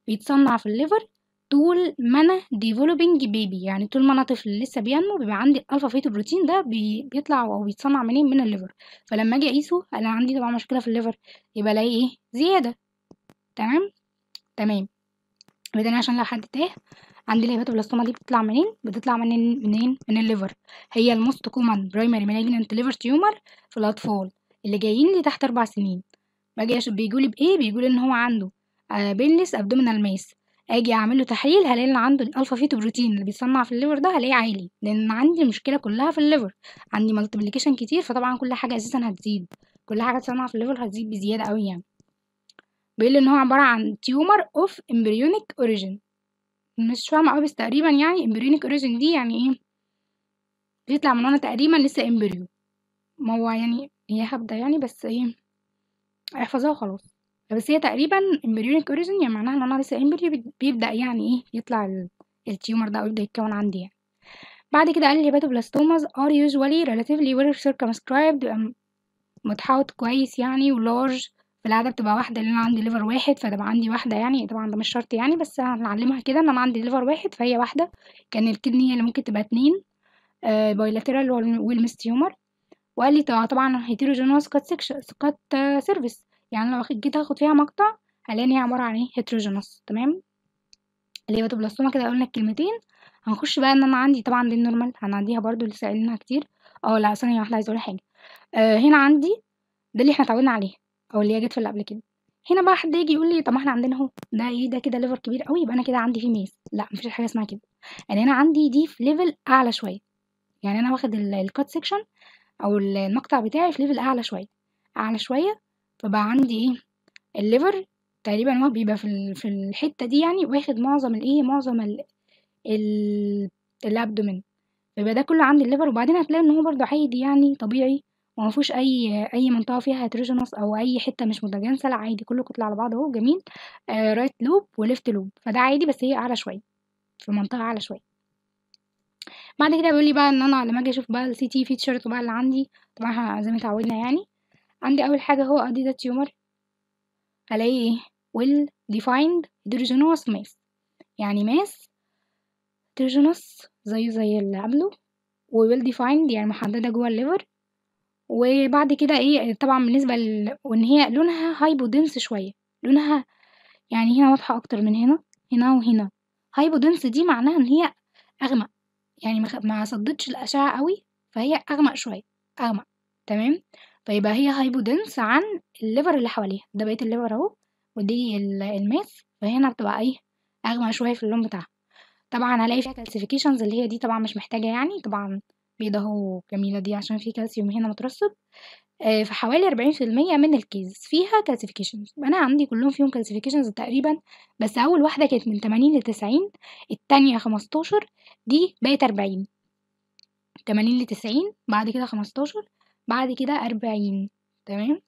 بيتصنع في الليفر طول ما انا ديفلوبينج بيبي يعني طول ما انا طفل لسه بينمو بيبقى عندي الالفا فيتو بروتين ده بي بيطلع او بيتصنع منين من الليفر فلما اجي اقيسه انا عندي طبعا مشكله في الليفر يبقى الاقي ايه زياده تمام تمام بدنا عشان لو حد تاه عندي الهيباتوبلاستوما دي بتطلع منين بتطلع منين منين من الليفر هي الموست كومن برايمري مالجنت ليفر تيومر في الاطفال اللي جايين لي تحت أربع سنين باجي بيجولي بإيه بيجولي إن هو عنده آه، بيلنس أبدومينال ماس اجي اعمل له تحليل هلاقي ان عنده الالفا فيتو بروتين اللي بيتصنع في الليفر ده هلاقيه عالي لان عندي المشكله كلها في الليفر عندي مالتيبليكيشن كتير فطبعا كل حاجه اساسا هتزيد كل حاجه تصنع في الليفر هتزيد بزياده قوي يعني بيقول ان هو عباره عن تيومر اوف امبريونيك اوريجين مش فاهمه قوي بس تقريبا يعني امبريونيك اوريجين دي يعني ايه بيطلع من وانا تقريبا لسه امبريو ما هو يعني هي هبدة يعني بس ايه احفظها وخلاص بس هي تقريبا امبريونيك اوريجين يعني معناها ان انا لسه امبريو بيبدا يعني ايه يطلع التيومر ده او يبدا يتكون عندي يعني بعد كده قال الهيباتوبلاستومز are usually relatively well circumscribed بيبقى متحوط كويس يعني ولارج في العادة بتبقى واحدة لأن أنا عندي ليفر واحد فتبقى عندي واحدة يعني طبعا ده مش شرط يعني بس هنعلمها كده إن أنا عندي ليفر واحد فهي واحدة كان الكدني هي اللي ممكن تبقى اتنين بايلاترال آه، والمستيومر وقال لي طبعا هيتروجينوس كات سكشن كات سيرفيس يعني لو جيت اخد فيها مقطع هلاقي ان هي عباره عن ايه هيتروجينوس تمام اللي هي الهيباتوبلاستوما كده قلنا الكلمتين هنخش بقى ان انا عندي طبعا دي النورمال هنعديها برضو اللي سألناها كتير اه لا ثانيه واحده عايزه اقول حاجه آه هنا عندي ده اللي احنا اتعودنا عليه او اللي هي جت في اللي قبل كده هنا بقى حد يجي يقول لي طب ما احنا عندنا اهو ده ايه ده كده ليفر كبير قوي يبقى انا كده عندي فيه ميز لا مفيش حاجه اسمها كده يعني انا عندي دي في ليفل اعلى شويه يعني انا واخد الكات سيكشن او المقطع بتاعي في ليفل اعلى شويه اعلى شويه فبقى عندي ايه الليفر تقريبا هو بيبقى في في الحته دي يعني واخد معظم الايه معظم ال الابدومين فيبقى ده كله عندي الليفر وبعدين هتلاقي ان هو برضه عادي يعني طبيعي وما فيهوش اي اي منطقه فيها هيتروجينوس او اي حته مش متجانسه لا عادي كله كتله على بعض اهو جميل آه رايت لوب وليفت لوب فده عادي بس هي اعلى شويه في منطقه اعلى شويه بعد كده بيقول لي بقى ان انا لما اجي اشوف بقى السي تي فيتشرز بقى اللي عندي طبعا احنا زي ما اتعودنا يعني عندي اول حاجه هو اديدا تيومر الاقي ايه ويل ديفايند هيدروجينوس ماس يعني ماس هيدروجينوس زيه زي اللي قبله وويل ديفايند يعني محدده جوه الليفر وبعد كده ايه طبعا بالنسبه ل... وان هي لونها هايبودنس شويه لونها يعني هنا واضحه اكتر من هنا هنا وهنا هايبودنس دي معناها ان هي اغمق يعني ما, ما صدتش الأشعة قوي فهي أغمق شوية أغمق تمام فيبقى هي هايبودنس عن الليفر اللي حواليها ده بقية الليفر أهو ودي الماس فهنا بتبقى إيه أغمق شوية في اللون بتاعها طبعا هلاقي فيها كالسيفيكيشنز اللي هي دي طبعا مش محتاجة يعني طبعا بيضة اهو جميلة دي عشان في كالسيوم هنا مترسب آه فحوالي أربعين في المية من الكيز فيها كالسيفيكيشنز أنا عندي كلهم فيهم كالسيفيكيشنز تقريبا بس أول واحدة كانت من تمانين لتسعين التانية خمستاشر دي بقت أربعين تمانين لتسعين بعد كده خمستاشر بعد كده أربعين تمام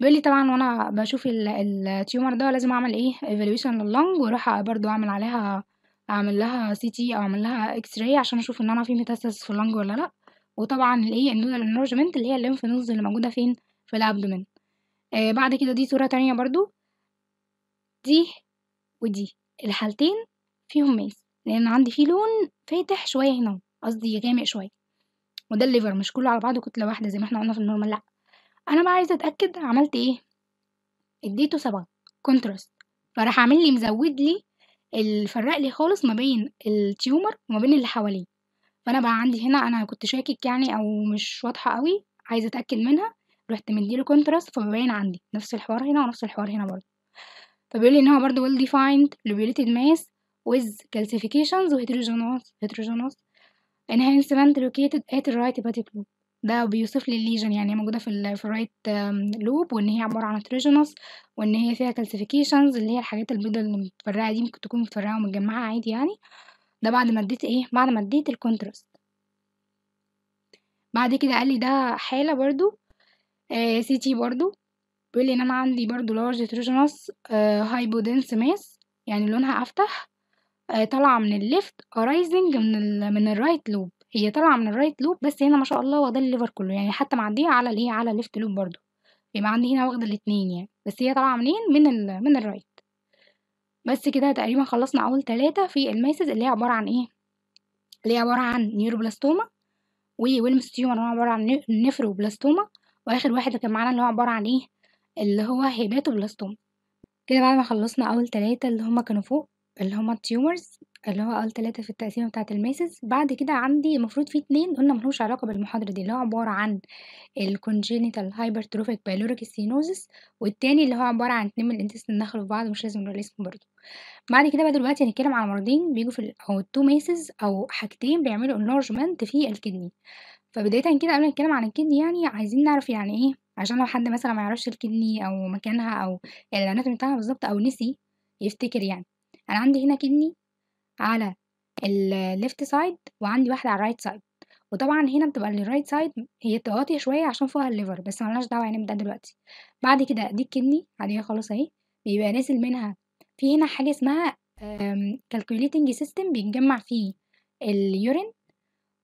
بيقولي طبعا وانا بشوف التيومر ده لازم اعمل ايه evaluation لللنج واروح برضو اعمل عليها اعمل لها سي تي او اعمل لها اكس راي عشان اشوف ان انا في ميتاستاسيس في اللنج ولا لا وطبعا الايه النودال انرجمنت اللي هي الليمف نودز اللي موجوده فين في الابدومين آه بعد كده دي صوره تانية برضو دي ودي الحالتين فيهم ميس لأن عندي فيه لون فاتح شوية هنا قصدي غامق شوية وده الليفر مش كله على بعضه كتلة واحدة زي ما احنا قلنا في النورمال لأ أنا بقى عايزة أتأكد عملت ايه اديته سبعة كونتراست فراح اعمل لي مزود لي الفرق لي خالص ما بين التيومر وما بين اللي حواليه فانا بقى عندي هنا انا كنت شاكك يعني او مش واضحه قوي عايزه اتاكد منها رحت مديله كونتراست فبين عندي نفس الحوار هنا ونفس الحوار هنا برضه فبيقول لي ان هو برضه ويل ديفايند لوبيليتد ماس with calcifications وheterogeneous heterogeneous enhancement located at the right body group ده بيوصف لي الليجن يعني موجودة في ال في الرايت لوب وان هي عبارة عن heterogeneous وان هي فيها calcifications اللي هي الحاجات البيضة اللي متفرعه دي ممكن تكون متفرعه ومتجمعة عادي يعني ده بعد ما اديت ايه بعد ما اديت الكونتراست بعد كده قال لي ده حالة برضو آه سي تي برضو بيقول لي ان انا عندي برضو لارج هيتروجينوس هايبودنس ماس يعني لونها افتح آه، طالعة من اللفت ارايزنج آه، من ال من الرايت لوب هي طالعة من الرايت لوب بس هنا ما شاء الله واخدة الليفر كله، يعني حتى معدية على الإيه، على اللفت لوب برضه، يبقى عندي هنا واخدة الاتنين يعني، بس هي طالعة منين من ال من الرايت بس كده تقريبا خلصنا أول تلاتة في الماسز اللي هي عبارة عن إيه، اللي هي عبارة عن نيوروبلاستوما وويلمس تيومر اللي هو عبارة عن ن وآخر واحد كان معانا اللي هو عبارة عن إيه، اللي هو هيباتوبلاستوما كده بعد ما خلصنا أول تلاتة اللي هما كانوا فوق اللي هما التيومرز اللي هو قال 3 في التقسيمة بتاعة الميسز، بعد كده عندي المفروض في اتنين قُلنا ملهوش علاقة بالمحاضرة دي، اللي هو عبارة عن congenital hypertrophic pyloric stenosis والتاني اللي هو عبارة عن اتنين من الانتس دخلوا في بعض مش لازم نقول اسمه برضه. بعد كده بقى دلوقتي هنتكلم على مرضين بيجوا في ال أو التو ميسز أو حاجتين بيعملوا enlargement في الكدني. فبدايةً كده قبل ما نتكلم عن الكدني يعني عايزين نعرف يعني إيه، عشان لو حد مثلًا ما يعرفش الكدني أو مكانها أو الanatomy بتاعها بالظبط أو نسي يفتكر يعني. انا عندي هنا كدني على الليفت سايد وعندي واحده على الرايت سايد وطبعا هنا بتبقى الرايت سايد هي بتبقى واطيه شويه عشان فوقها الليفر بس ملناش دعوه يعني ده دلوقتي بعد كده دي الكدني عليها خالص اهي بيبقى نازل منها في هنا حاجه اسمها كالكوليتنج سيستم بيتجمع فيه اليورين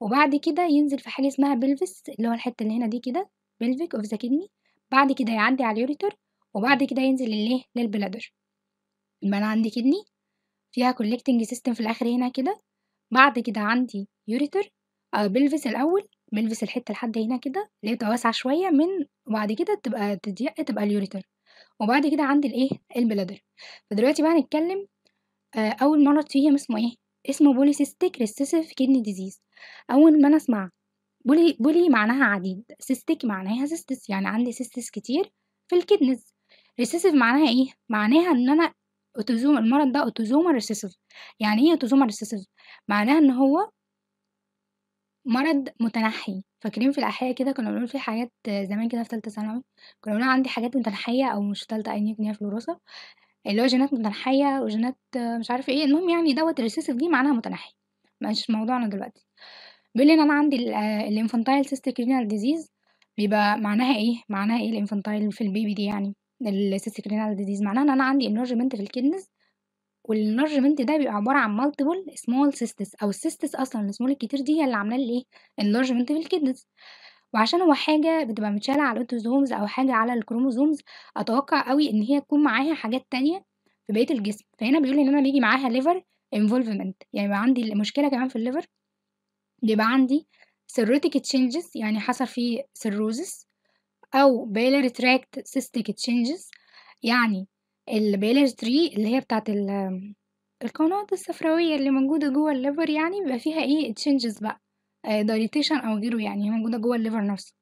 وبعد كده ينزل في حاجه اسمها بلفس اللي هو الحته اللي هنا دي كده بلفيك اوف ذا كدني بعد كده يعدي على اليوريتر وبعد كده ينزل للايه للبلادر يبقى انا عندي كدني فيها collecting system في الآخر هنا كده بعد كده عندي يوريتر آه بلفس الأول بلفس الحتة لحد هنا كده اللي هي واسعة شوية من وبعد كده تبقى تضيق تبقى اليوريتر وبعد كده عندي الإيه البلادر فدلوقتي بقى هنتكلم آه أول مرض فيهم اسمه إيه اسمه بوليسيستيك ريسيسيف كيدني ديزيز أول ما أنا أسمع بولي بولي معناها عديد سيستيك معناها سيستس يعني عندي سيستس كتير في الكيدنز ريسيسيف معناها ايه معناها ان انا اوتوزوم المرض ده اوتوزوم ريسيسيف يعني ايه اوتوزوم ريسيسيف معناها ان هو مرض متنحي فاكرين في الاحياء كده كنا بنقول في حاجات زمان كده في ثالثه ثانوي كنا بنقول عندي حاجات متنحيه او مش ثالثه اينيك في الوراثة اللي هو جينات متنحيه وجينات مش عارف ايه المهم يعني دوت الريسيسيف دي معناها متنحي مش موضوعنا دلوقتي بيقول لي ان انا عندي الانفانتايل سيستيك رينال ديزيز بيبقى معناها ايه معناها ايه الانفانتايل في البيبي دي يعني السيستيك رينال ديزيز معناها ان انا عندي انرجمنت في الكدنز والانرجمنت ده بيبقى عباره عن مالتيبل سمول سيستس او السيستس اصلا السمول الكتير دي هي اللي عامله لي ايه انرجمنت في الكدنز وعشان هو حاجة بتبقى متشالة على الاوتوزومز أو حاجة على الكروموزومز أتوقع قوي إن هي تكون معاها حاجات تانية في بقية الجسم فهنا بيقول إن أنا بيجي معاها ليفر انفولفمنت يعني بقى عندي المشكلة كمان في الليفر بيبقى عندي سيروتيك تشينجز يعني حصل فيه سيروزس أو بيلر تراكت سيستيك تشينجز يعني البيلر تري اللي هي بتاعت القنوات الصفراوية اللي موجودة جوه الليفر يعني بيبقى فيها ايه تشنجز بقى دايليتيشن آه، او غيره يعني هي موجودة جوه الليفر نفسه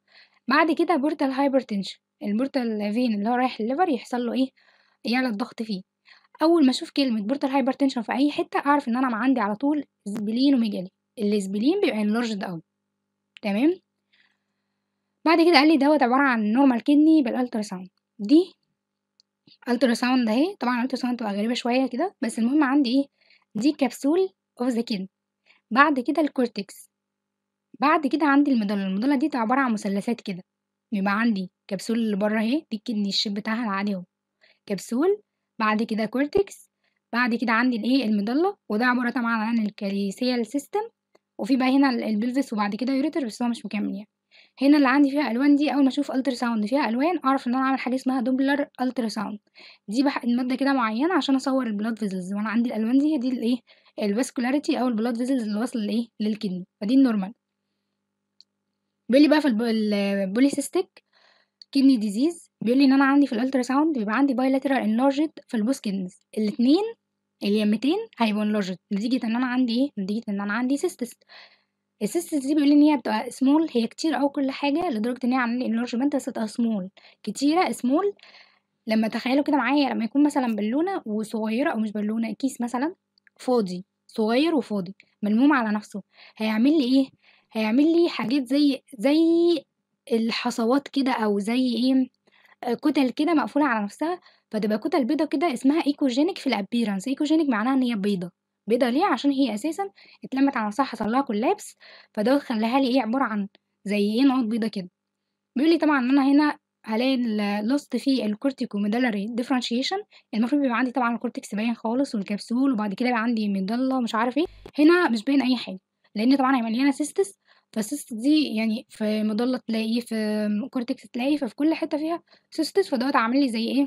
بعد كده بورتال هايبرتنشن البورتال فين اللي هو رايح الليفر يحصل له ايه يعلى الضغط فيه اول ما اشوف كلمه بورتال هايبرتنشن في اي حته اعرف ان انا عندي على طول سبلين وميجالي السبلين بيبقى انلارجد قوي تمام بعد كده قال لي دوت عبارة عن نورمال كدني بالالترا ساوند دي الترا ساوند اهي طبعا الالترا ساوند تبقى غريبة شوية كده بس المهم عندي ايه دي كبسول اوف ذا كدن بعد كده الكورتكس بعد كده عندي المدلة المدلة دي عبارة عن مثلثات كده بيبقى عندي كبسول اللي بره اهي دي الكدني الشيب بتاعها العادي اهو كبسول بعد كده كورتكس بعد كده عندي الايه المدلة وده عبارة طبعا عن الكاليسيال سيستم وفي بقى هنا البلفس وبعد كده يوريتر بس هو مش مكمل يعني هنا اللي عندي فيها الوان دي اول ما اشوف الترا ساوند فيها الوان اعرف ان انا عامل حاجه اسمها دوبلر الترا ساوند دي بحق ماده كده معينه عشان اصور البلاد فيزلز وانا عندي الالوان دي هي دي الايه الفاسكولاريتي او البلاد فيزلز اللي واصله لايه للكدني فدي النورمال بيقول لي بقى في البوليسيستيك كدني ديزيز بيقول لي ان انا عندي في الالترا ساوند بيبقى عندي لاترال انلارجد في البوسكنز الاثنين اليمتين هيبقوا انلارجد نتيجه ان انا عندي ايه نتيجه ان انا عندي سيستس السيستمز دي بيقول ان هي بتبقى سمول هي كتير او كل حاجه لدرجه ان هي عامله لي انلارجمنت بس بتبقى سمول كتيره سمول لما تخيلوا كده معايا لما يكون مثلا بالونه وصغيره او مش بالونه كيس مثلا فاضي صغير وفاضي ملموم على نفسه هيعمل لي ايه هيعمل لي حاجات زي زي الحصوات كده او زي ايه آه، كتل كده مقفوله على نفسها فتبقى كتل بيضه كده اسمها ايكوجينيك في الابيرنس ايكوجينيك معناها ان هي بيضه بيضة ليه عشان هي اساسا اتلمت على نفسها حصل لها كولابس فده خلاها لي ايه عباره عن زي ايه نقط بيضة كده بيقول لي طبعا ان انا هنا هلاقي لوست في الكورتيكو ميدالري ديفرنشيشن المفروض بيبقى عندي طبعا الكورتكس باين خالص والكبسول وبعد كده بيبقى عندي ميدالا مش عارف ايه هنا مش باين اي حاجه لان طبعا هي مليانه سيستس فالسيستس دي يعني في مضلة تلاقيه في كورتكس تلاقيه ففي كل حته فيها سيستس فدوت عامل لي زي ايه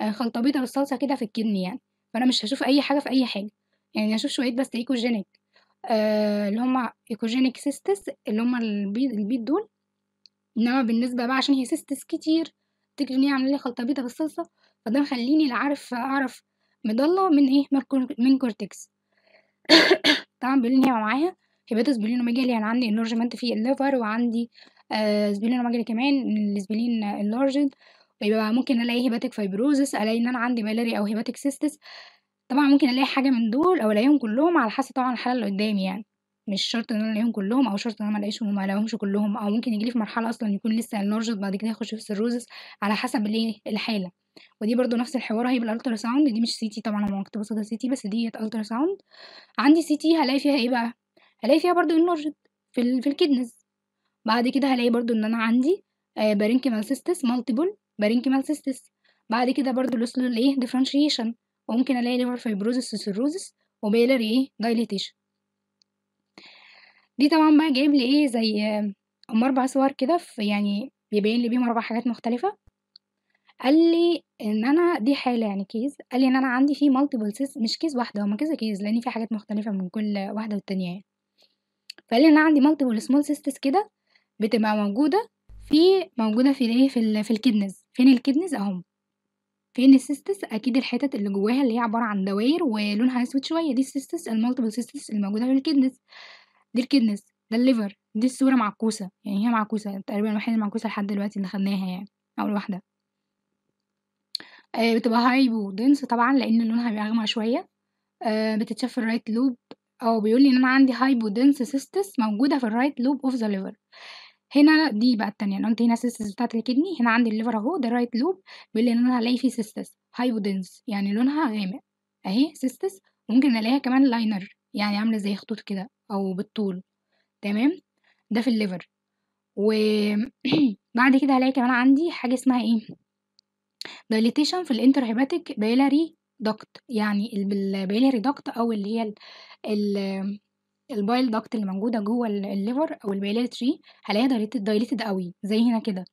آه، خلطة بيضة بالصلصه كده في الكدني يعني فانا مش هشوف اي حاجه في اي حاجه يعني اشوف شوية بس ايكوجينيك آه اللي هما ايكوجينيك سيستس اللي هما البيض البيض دول انما بالنسبة بقى عشان هي سيستس كتير تجري ان هي عاملة لي خلطة بيضة بالصلصة فده مخليني عارف اعرف مضلة من ايه من كورتكس <coughs> طبعا بيقولوا ان هي معايا هيباتوس بلينوميجالي يعني عندي انرجمنت في الليفر وعندي آه سبلينوميجالي كمان السبيلين اللارجد يبقى ممكن الاقي هيباتيك فايبروزس الاقي ان انا عندي مالاري او هيباتيك سيستس طبعًا ممكن ألاقي حاجة من دول أو ألاقيهم كلّهم على حسب طبعًا الحالة اللي قدّامي يعني، مش شرط إن أنا ألاقيهم كلّهم أو شرط إن أنا ما الاقيش وما ألاقيهمش كلّهم أو ممكن يجيلي لي في مرحلة أصلًا يكون لسه enlarged بعد كده يخش في السيروزس على حسب الإيه، الحالة. ودي برضه نفس الحوار هي ساوند دي مش سيتي طبعًا أنا كنت باخد الCT بس الترا ساوند عندي سيتي هلاقي فيها إيه بقى، هلاقي فيها برضه enlarged في ال في الكيدنز بعد كده هلاقي برضه إن أنا عندي آآ سيستس cystis multiple سيستس بعد كده برضه الوصلوا الايه ديفرنشيشن وممكن الاقي ليفر فيبروزس وسيروزس وبيلري ايه دايليتيشن دي طبعا بقى جايب لي ايه زي ام اربع صور كده في يعني بيبين لي بيهم اربع حاجات مختلفه قال لي ان انا دي حاله يعني كيس قال لي ان انا عندي فيه مالتيبل سيس مش كيس واحده هما كذا كيس لان في حاجات مختلفه من كل واحده والتانيه يعني فقال لي ان انا عندي مالتيبل سمول سيستس كده بتبقى موجوده في موجوده في الايه في, في فين الكيدنز اهم فين السيستس أكيد الحتت اللي جواها اللي هي عبارة عن دواير ولونها أسود شوية دي السيستس الmultiple سيستس الموجودة في الكدنس، دي الكدنس، ده الليفر دي الصورة معكوسة يعني هي معكوسة تقريبا الوحيدة المعكوسة لحد دلوقتي اللي خدناها يعني أول واحدة. آه بتبقى هايبو دنس طبعًا لإن لونها بيغمى شوية، آه بتتشاف في الرايت لوب آه بيقول لي إن أنا عندي هايبو دنس سيستس موجودة في الرايت لوب اوف ذا ليفر هنا دي بقى التانية انا قلت هنا سيستس بتاعت الكدني هنا عندي الليفر اهو ده الرايت لوب بيقول ان انا هلاقي فيه سيستس هايبودنس يعني لونها غامق اهي سيستس ممكن الاقيها كمان لاينر يعني عامله زي خطوط كده او بالطول تمام ده في الليفر وبعد <clears throat> كده هلاقي كمان عندي حاجه اسمها ايه دايليتيشن في هيباتيك بيلاري دكت يعني البيلاري دكت او اللي هي ال البايل duct اللي موجودة جوّه الليفر أو البيلاتري هلاقيها دايليتد dilated أوي زي هنا كده،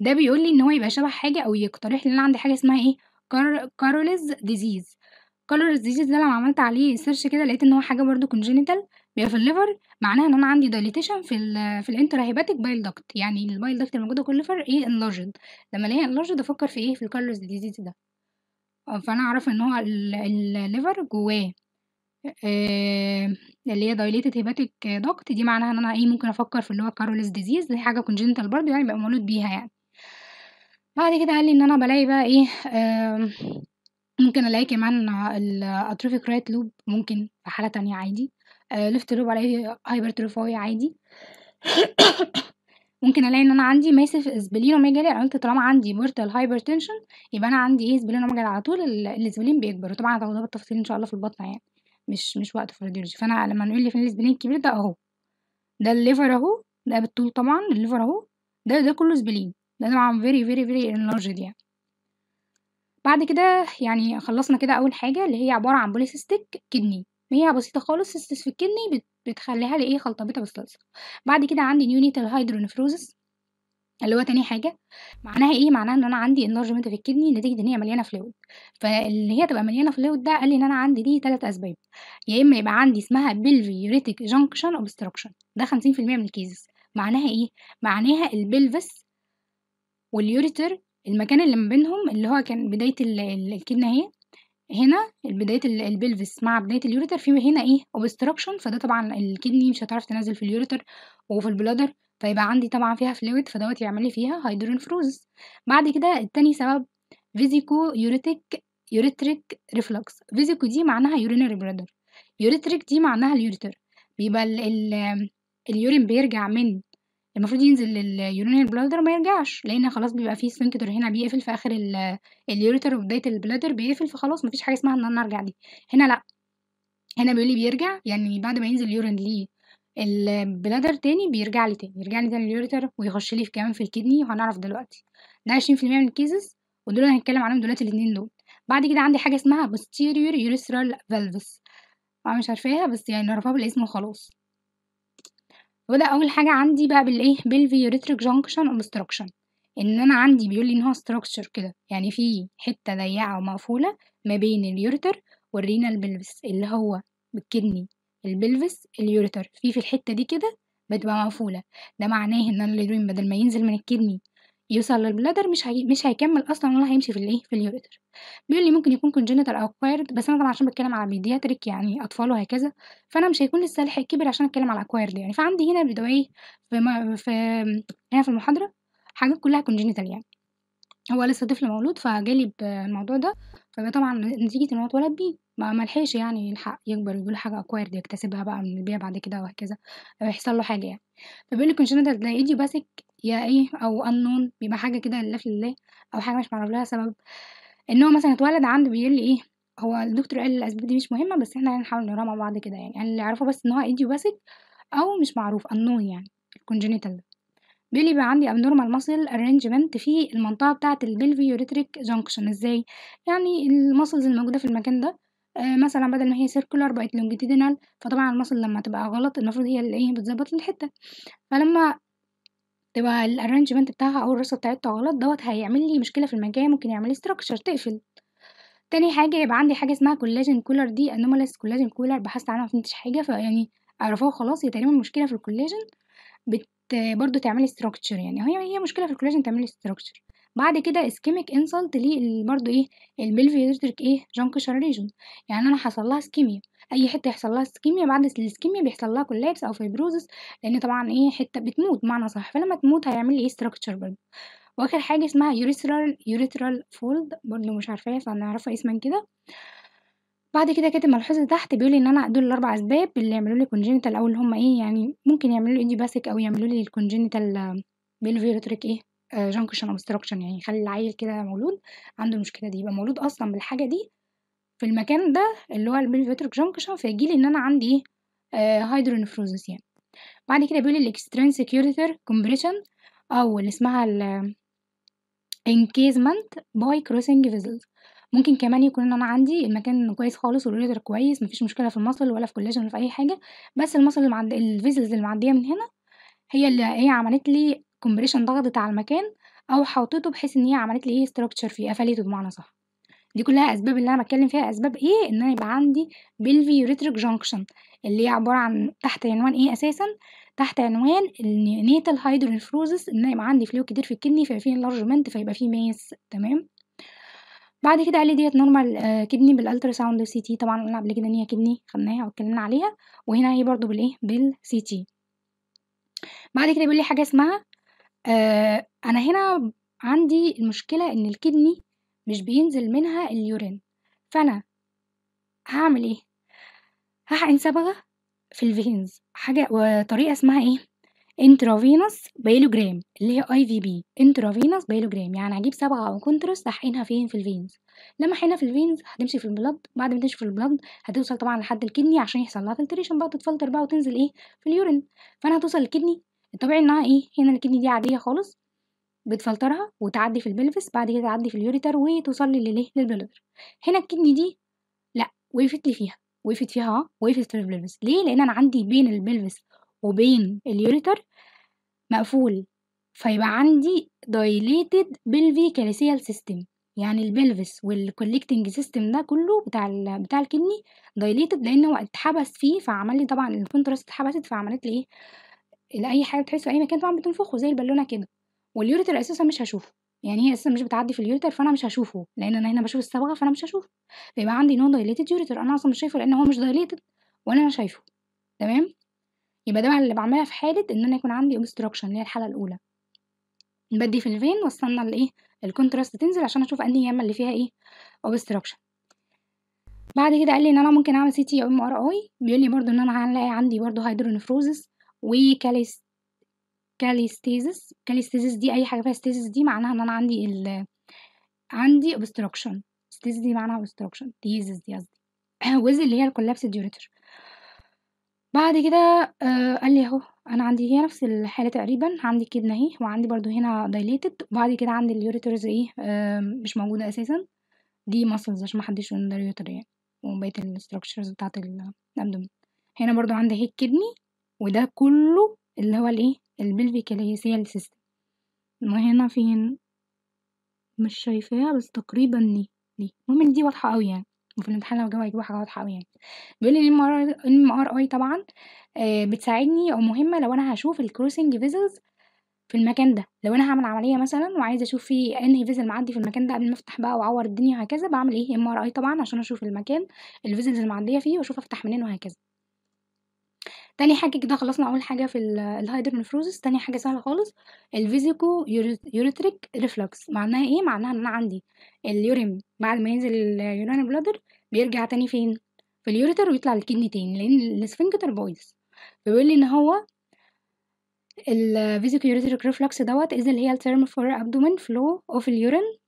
ده بيقول لي إن هو يبقى شبه حاجة أو يقترح لي إن أنا عندي حاجة اسمها إيه كارولز كاروليز كارولز كاروليز ده لمّا عملت عليه سيرش كده لقيت إن هو حاجة برضه congenital بيبقى في الليفر معناها إن أنا عندي دايليتيشن في الـ في هيباتيك بايل دكت يعني البايل دكت اللي موجودة كل الليفر إيه انلارجد لمّا الاقي انلارجد أفكر في إيه في الكاروليز ديزيز ده، فأنا أعرف إن هو الليفر جوّاه آه، اللي هي dilated hepatic دكت دي معناها إن أنا إيه ممكن أفكر في اللي هو كارولس disease دي حاجة congenital برضه يعني بيبقى مولود بيها يعني بعد كده قال لي إن أنا بلاقي بقى إيه ممكن ألاقي كمان الأتروفيك رايت لوب ممكن في حالة تانية عادي ليفت لوب ألاقي هايبرتروفوي عادي <coughs> ممكن الاقي ان انا عندي ماسف سبلينوميجالي انا قلت طالما عندي هايبر تنشن يبقى انا عندي ايه سبلينوميجالي على طول الاسبلين بيكبر وطبعا هتاخدوها بالتفصيل ان شاء الله في البطنه يعني مش مش وقت في الراديولوجي فانا لما نقول لي فين بلين كبير ده اهو ده الليفر اهو ده بالطول طبعا الليفر اهو ده ده كله سبلين ده طبعا فيري فيري فيري انلارجد يعني بعد كده يعني خلصنا كده اول حاجه اللي هي عباره عن بوليسيستيك كدني هي بسيطه خالص سيستس في الكدني بتخليها لايه خلطبيطه بالصلصه بعد كده عندي نيونيتال هايدرونفروزس اللي هو تاني حاجة، معناها إيه، معناها إن أنا عندي انرجمنت في الكدني نتيجة إن هي مليانة فلويد، فاللي هي تبقى مليانة فلويد ده قال لي إن أنا عندي دي تلات أسباب، يا إما يبقى عندي اسمها pelvic جانكشن اوبستراكشن ده 50% من الكيسز معناها إيه، معناها البلفس واليوريتر المكان اللي ما بينهم اللي هو كان بداية الكدنة أهي، هنا بداية البلفس مع بداية اليوريتر في هنا إيه obstruction فده طبعا الكدني مش هتعرف تنزل في اليوريتر وفي البلادر فيبقى عندي طبعا فيها فلويد فدوت يعمل لي فيها فروز بعد كده التاني سبب فيزيكو يوريتيك يوريتريك ريفلوكس فيزيكو دي معناها يورينري بلادر يوريتريك دي معناها اليوريتر بيبقى ال ال اليورين بيرجع من المفروض ينزل اليورينري بلادر ما يرجعش لان خلاص بيبقى فيه سنتر هنا بيقفل في اخر اليوريتر وبدايه البلادر بيقفل فخلاص مفيش حاجه اسمها ان انا ارجع دي هنا لا هنا بيقول لي بيرجع يعني بعد ما ينزل اليورين ليه البلادر تاني بيرجع لي تاني، يرجع لي تاني اليوريتر ويخش لي كمان في الكدني وهنعرف دلوقتي، ده 20% من الكيسز ودول اللي هنتكلم عليهم دلوقتي الاتنين دول، بعد كده عندي حاجة اسمها posterior urethral valves أنا مش عارفاها بس يعني نعرفها بالاسم وخلاص، وده أول حاجة عندي بقى بالإيه بالفي urethric junction obstruction إن أنا عندي بيقول لي إن هو ستراكشر كده يعني في حتة ضيقة ومقفولة ما بين اليوريتر والرينال بلفس اللي هو بالكدني البلفس اليوريتر في في الحته دي كده بتبقى مقفوله ده معناه ان الادرين بدل ما ينزل من الكدني يوصل للبلادر مش هي... مش هيكمل اصلا ولا هيمشي في الايه في اليوريتر بيقول لي ممكن يكون كونجنتال او اكوايرد بس انا طبعا عشان بتكلم على بيدياتريك يعني اطفال وهكذا فانا مش هيكون لسه لحق كبر عشان اتكلم على اكوايرد يعني فعندي هنا بدوي إيه؟ في, ما... في هنا في المحاضره حاجات كلها كونجنتال يعني هو لسه طفل مولود، فجالي بالموضوع ده، فده طبعًا نتيجة إن هو اتولد بيه، بقى ملحقش يعني يلحق يكبر ويجيله حاجة acquired يكتسبها بقى من البيع بعد كده وهكذا، أو يحصل له حاجة يعني. فبيقول لي كنت ده تلاقيني باسك يا إيه أو انون بيبقى حاجة كده لله لله، أو حاجة مش معروف لها سبب، إن هو مثلًا اتولد عنده بيقول لي إيه، هو الدكتور قال الأسباب دي مش مهمة بس إحنا هنحاول يعني نقراها مع بعض كده يعني، أنا يعني اللي أعرفه بس إن هو باسك أو مش معروف انون يعني الcongenital ده. بيقول لي بقى عندي abnormal muscle arrangement في المنطقة بتاعة البلفيوريتريك جانكشن ازاي يعني المسلز الموجودة في المكان ده آه مثلا بدل ما هي سيركولار بقت لونجيتيدينال فطبعا المسل لما تبقى غلط المفروض هي اللي ايه بتظبط الحتة فلما تبقى الارنجمنت بتاعها او الرصه بتاعتها غلط دوت هيعمل لي مشكله في المكان ممكن يعمل لي ستراكشر تقفل تاني حاجه يبقى عندي حاجه اسمها كولاجين كولر دي انوماليس كولاجين كولر بحثت عنها مفهمتش حاجه فيعني اعرفوها خلاص هي تقريبا مشكله في الكولاجين بت برضه تعملي structure يعني هي هي مشكلة في الكولاجين تعملي structure بعد كده اسكيميك انسلت ليه برضه ايه البلفيدريك ايه juncture region يعني انا حصل لها ischemia اي حته يحصل لها اسكيميا بعد الاسكيميا بيحصل لها كولابس او فيبروزس لان طبعا ايه حته بتموت معنى صح فلما تموت هيعمل لي ايه ستراكشر برضه واخر حاجه اسمها يوريترال يوريترال فولد برضه مش عارفاها فهنعرفها اسما كده بعد كده كاتب ملحوظة تحت بيقول إن أنا دول الاربع أسباب اللي يعملوا لي congenital أو اللي هُم إيه، يعني ممكن يعملوا لي باسك أو يعملوا لي الكونجنتال آه، بالفيروتريك إيه، جانكشن آه، أو obstruction يعني يخلّي العيّل كده مولود عنده المشكلة دي، يبقى مولود أصلًا بالحاجة دي في المكان ده اللي هو البلفيتريك جانكشن فيجي لي إن أنا عندي إيه، آآ يعني. بعد كده بيقول لي الextrinsic urethral compression أو اللي اسمها ال آه، encasement by crossing vessels ممكن كمان يكون إن أنا عندي المكان كويس خالص والweather كويس مفيش مشكلة في المَصل ولا في collagen ولا في أي حاجة، بس المَصل اللي معد الvessels اللي معدية من هنا هي اللي هي عملت لي كومبريشن ضغطت على المكان أو حاطته بحيث إن هي عملت لي إيه structure فيه قفلته بمعنى صح دي كلها أسباب اللي أنا بتكلم فيها أسباب إيه إن أنا يبقى عندي بيلفي urethric جانكشن اللي هي عبارة عن تحت عنوان إيه أساسًا تحت عنوان النيتال natal إن أنا يبقى عندي فلو كتير في الكدني فيبقى في انلارجمنت فيبقى في ماس تمام. بعد كده قال لي نورمال كدني بالالترا ساوند سي تي طبعًا قُلنا قبل كده إن هي كِدني، خدناها واتكلّمنا عليها، وهنا هي برضه بالإيه، بالسي تي بعد كده بيقول لي حاجة اسمها آه أنا هنا عندي المشكلة إن الكِدني مش بينزل منها اليورين فأنا هعمل إيه، هحقن صبغة في الفينز حاجة وطريقة اسمها إيه انترافينوس بيلوجرام اللي هي اي في بي انترافينوس بيلوجرام يعني هجيب سبعة او كونترس احقنها فين في الفينز لما احقنها في الفينز هتمشي في البلد بعد ما تمشي في البلد هتوصل طبعا لحد الكدني عشان يحصل لها فلتريشن بقى تتفلتر بقى وتنزل ايه في اليورين فانا هتوصل للكدني الطبيعي انها ايه هنا الكدني دي عاديه خالص بتفلترها وتعدي في البلفس بعد كده تعدي في اليوريتر وتوصل لي للايه للبلدر هنا الكدني دي لا وقفت لي فيها وقفت فيها آه، وقفت في البلفس ليه لان انا عندي بين البلفس وبين اليوريتر مقفول فيبقى عندي دايليتد بلفي كاليسيال سيستم يعني البلفس والكولكتنج سيستم ده كله بتاع ال بتاع الكدني دايليتد لان هو اتحبس فيه فعمل لي طبعا الكونتراست اتحبست فعملت لي ايه لاي حاجه بتحسه اي مكان طبعا بتنفخه زي البالونه كده واليوريتر اساسا مش هشوفه يعني هي اساسا مش بتعدي في اليوريتر فانا مش هشوفه لان انا هنا بشوف الصبغه فانا مش هشوفه فيبقى عندي نون دايليتد يوريتر انا اصلا مش شايفه لان هو مش دايليتد وانا شايفه تمام يبقى ده اللي بعملها في حالة إن أنا يكون عندي obstruction اللي هي الحالة الأولى بدي في الفين واستنى الإيه الكونتراست تنزل عشان أشوف أنهي ياما اللي فيها إيه obstruction بعد كده قال لي ان انا ممكن اعمل سي تي او ام ار اي بيقول لي برده ان انا هنلاقي عندي برده هيدرونفروزس وكاليس كاليستيزس كاليستيزس دي اي حاجه فيها ستيزس دي معناها ان انا عندي ال عندي obstruction ستيزس دي معناها obstruction تيزس دي قصدي وز <coughs> اللي هي الكولابس ديوريتر بعد كده آآ آه، قال لي: "أهو أنا عندي هي نفس الحالة تقريبًا، عندي كدنة أهي وعندي برضه هنا dilated وبعد كده عندي اليوريترز إيه، آآ مش موجودة أساسًا، دي muscles عشان ما حدّش يقول ده ureter يعني وبقية الstructures بتاعة ال هنا برضه عندي أهي الكدني وده كُلّه اللي هو الإيه، الpelvic اللي هي السيال system." وهنا فين؟ مش شايفاها بس تقريبًا دي، دي. المهم إن دي واضحة أوي يعني. وفي الامتحان لو جاوب هيجيبوا حاجة واضحة أوي يعني. بيقول لي ار اي طبعًا آه، بتساعدني أو مهمة لو أنا هشوف الكروسنج فيزلز في المكان ده، لو أنا هعمل عملية مثلًا وعايزة أشوف في أنهي فيزل معدّي في المكان ده قبل ما أفتح بقى وأعوّر الدنيا وهكذا، بعمل إيه MRI طبعًا عشان أشوف المكان الفيزلز المعديه فيه وأشوف أفتح منين وهكذا. تاني حاجة كده خلصنا أول حاجة في ال الهايدرنفروزس تاني حاجة سهلة خالص الفيزيكو يوريتريك ريفلكس معناها ايه؟ معناها إن أنا عندي اليورين بعد ما ينزل اليورين بلادر بيرجع تاني فين؟ في اليوريتر ويطلع للكدني تاني لأن السفنكتر بايظ بيقول لي إن هو الفيزيكو يوريتريك ريفلكس دوت اللي هي التيرم فور أبدومين فلو أوف اليورين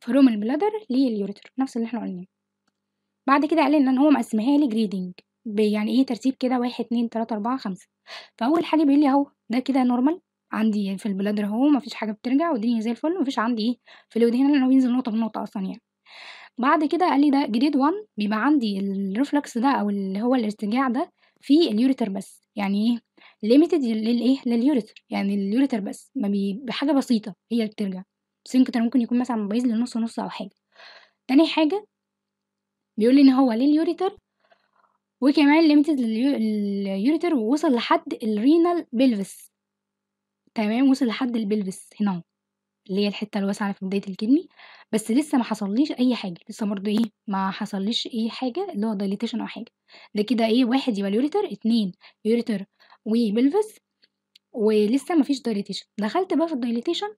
فروم البلادر لليوريتر نفس اللي احنا قلناه بعد كده قال ان هو مقسمها لي جريدنج يعني إيه ترتيب كده 1 2 3 4 5 فأول حاجة بيقول لي أهو ده كده نورمال عندي في البلادر أهو مفيش حاجة بترجع والدنيا زي الفل مفيش عندي إيه في الودهان اللي هو بينزل نقطة بنقطة أصلا يعني بعد كده قال لي ده جريد 1 بيبقى عندي الريفلكس ده أو اللي هو الارتجاع ده في اليوريتر بس يعني إيه ليميتد للإيه لليوريتر يعني اليوريتر بس ما بي... بحاجة بسيطة هي اللي بترجع سنكتر ممكن يكون مثلا بايظ لنص نص أو حاجة تاني حاجة بيقول لي ان هو لليوريتر وكمان ليميتد اليوريتر ووصل لحد الرينال بيلفس تمام وصل لحد البلفس هنا اللي هي الحته الواسعه في بدايه الكدني بس لسه ما حصليش اي حاجه لسه برضه ايه ما حصليش اي حاجه اللي هو دايليتيشن او حاجه ده كده ايه واحد يبقى اليوريتر اتنين يوريتر وبلفس ولسه ما فيش دايليتيشن دخلت بقى في الدايليتيشن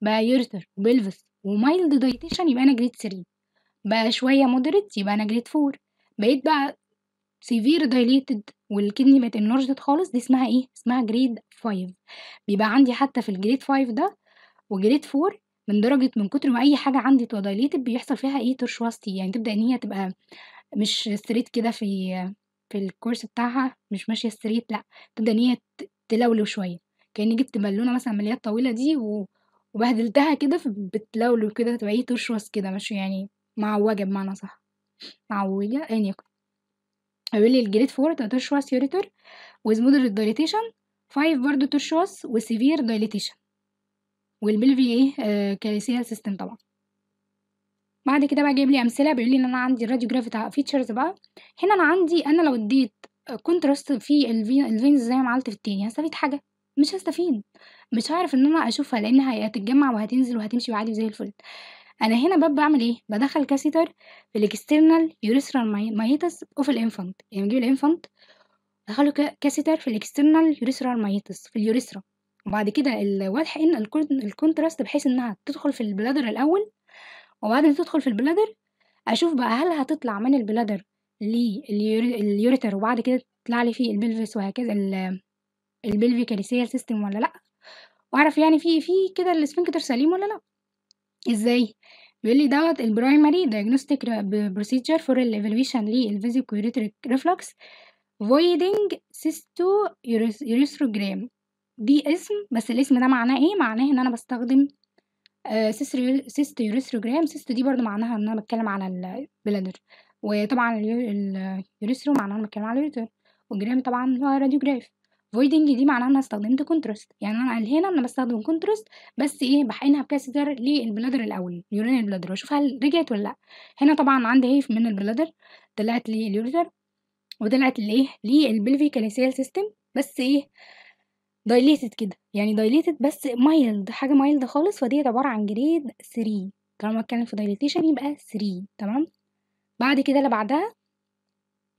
بقى يوريتر وبلفس ومايلد دايليتيشن يبقى انا جريد 3 بقى شويه مودريت يبقى انا جريد 4 بقيت بقى سيفير دايليتد والكدني بقت انرجت خالص دي اسمها ايه؟ اسمها جريد 5 بيبقى عندي حتى في الجريد 5 ده وجريد 4 من درجة من كتر ما أي حاجة عندي تبقى دايليتد بيحصل فيها ايه ترشواستي يعني تبدأ إن هي تبقى مش ستريت كده في في الكورس بتاعها مش ماشية ستريت لأ تبدأ إن هي تلولو شوية كأني جبت بالونة مثلا من اللي هي الطويلة دي و... وبهدلتها كده فبتلولو كده تبقى ايه ترشوس كده مش يعني معوجة بمعنى صح معوجة أيا يكن هيقولي لي الجريد 4 ده ترشواس يوريتر with moderate dilatation 5 برضه و وسيفير dilatation والبلفي ايه كاليسيا سيستم طبعا بعد كده بقى جايب لي امثله بيقول لي ان انا عندي بتاع فيتشرز بقى هنا انا عندي انا لو اديت كونتراست في الفينز زي ما عملت في التاني هستفيد حاجه مش هستفيد مش هعرف ان انا اشوفها لانها هتتجمع وهتنزل وهتمشي عادي زي الفل انا هنا بقى بعمل ايه بدخل كاسيتر في الاكسترنال يوريثرال مايتس اوف الانفانت يعني بجيب الانفانت دخله كاسيتر في الاكسترنال يوريثرال مايتس في اليوريثرا وبعد كده الواضح ان الكونتراست بحيث انها تدخل في البلادر الاول وبعد ما تدخل في البلادر اشوف بقى هل هتطلع من البلادر لليوريتر وبعد كده تطلع لي فيه البلفس وهكذا البلفي كاريسيال سيستم ولا لا واعرف يعني في في كده السفنكتر سليم ولا لا إزاي؟ بيقول لي دوّة الprimary diagnostic re procedure for evaluation ريفلكس reflux voiding يوريثروجرام دي اسم بس الاسم ده معناه إيه؟ معناه إن أنا بستخدم سيستو يوريثروجرام سيستو دي برضه معناها إن أنا بتكلم على البلادر وطبعًا اليوريثرو الurethro معناه إن أنا بتكلم على الureter والجرام طبعًا هو radiograph. voiding دي معناها ان انا استخدمت contrast يعني انا هنا انا بستخدم contrast بس ايه بحقنها بكاسيتر للبلادر الاول اليورين البلادر واشوف هل رجعت ولا لا هنا طبعا عندي هيف من البلادر طلعت لي اليوريتر وطلعت للبلفي كاليسيال سيستم بس ايه دايليتد كده يعني دايليتد بس مايلد حاجه مايلد خالص فدي عباره عن جريد 3 طالما اتكلم في دايليتيشن يبقى 3 تمام بعد كده اللي بعدها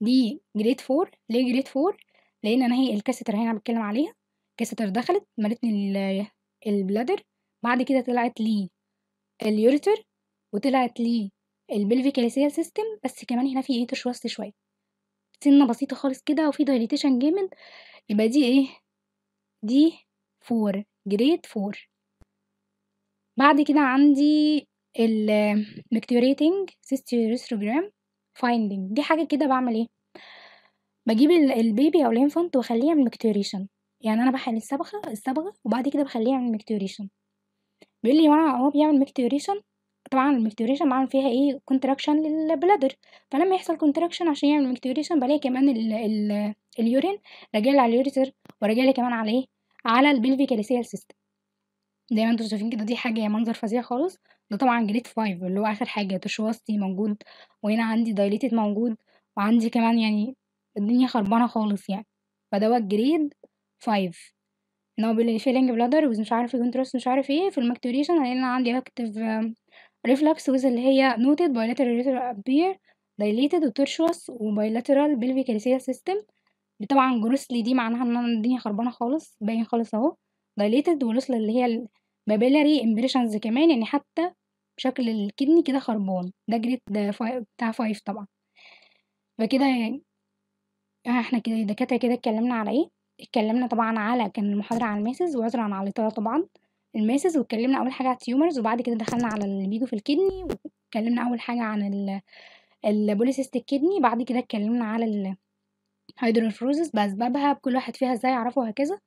دي جريد 4 ليه جريد 4 لان انا هي الكاستر هنا بتكلم عليها الكاستر دخلت ملتني البلادر بعد كده طلعت لي اليوريتر وطلعت لي البلفيك اليسيال سيستم بس كمان هنا في ايه تشوست شويه سنه بسيطه خالص كده وفي دايليتيشن جامد يبقى دي ايه دي فور جريد فور بعد كده عندي الميكتوريتنج سيستيوريستوجرام فايندنج دي حاجه كده بعمل ايه بجيب البيبي أو الإنفانت وأخليه يعمل مكتوريشن يعني أنا بحل الصبغة الصبغة وبعد كده بخليه يعمل مكتوريشن بيقول لي وأنا هو بيعمل مكتوريشن طبعا المكتوريشن بعمل فيها ايه كونتراكشن للبلادر فلما يحصل كونتراكشن عشان يعمل مكتوريشن بلاقي كمان ال ال اليورين راجعلي على اليوريتر وراجعلي كمان على ايه على البلفي كاليسيال سيستم زي ما انتم شايفين كده دي حاجه منظر فظيع خالص ده طبعا جريد 5 اللي هو اخر حاجه تشواستي موجود وهنا عندي دايليتد موجود وعندي كمان يعني الدنيا خربانة خالص يعني فدوت جريد فايف ان هو بيقول لي فيلنج بلادر ومش عارف جونتروس مش عارف ايه في المكتوريشن قال انا عندي اكتف ريفلكس ويز اللي هي نوتد بايلاترال ابير دايليتد وترشوس وبايلاترال بيلفي كاريسيا سيستم طبعا جروسلي دي معناها ان انا الدنيا خربانه خالص باين خالص اهو دايليتد ولوسل اللي هي البابيلاري امبريشنز كمان يعني حتى شكل الكدني كده خربان ده جريد بتاع فايف طبعا فكده يعني آه، إحنا كده الدكاتره كده اتكلمنا على إيه؟ اتكلمنا طبعا على كان المحاضرة على الماسز وعذرا عن الاطاله طبعا الماسز واتكلمنا أول حاجة على التيومرز وبعد كده دخلنا على اللي بيجوا في الكدني واتكلمنا أول حاجة عن البوليسيست الكدني بعد كده اتكلمنا على الهيدروفروزس بأسبابها بكل واحد فيها ازاي يعرفه وهكذا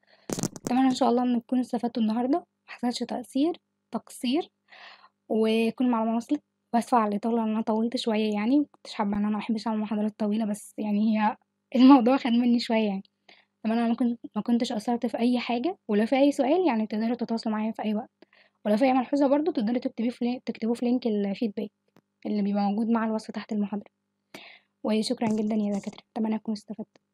اتمنى ان شاء الله ان تكونوا استفدتوا النهارده محصلش تقصير تقصير وكل المعلومه وصلت بس على الاطاله انا طولت شويه يعني مكنتش حابه ان انا احبش اعمل محاضرات طويله بس يعني هي الموضوع خد مني شوية يعني طبعًا أنا ممكن ما كنتش قصّرت في أي حاجة، ولو في أي سؤال يعني تقدروا تتواصلوا معايا في أي وقت، ولو في أي ملحوظة برضو تقدروا تكتبوه في تكتبوه في لينك الفيدباك اللي بيبقى موجود مع الوصف تحت المحاضرة، وشكرًا جدًا يا دكاترة، أتمنى أكون استفدتوا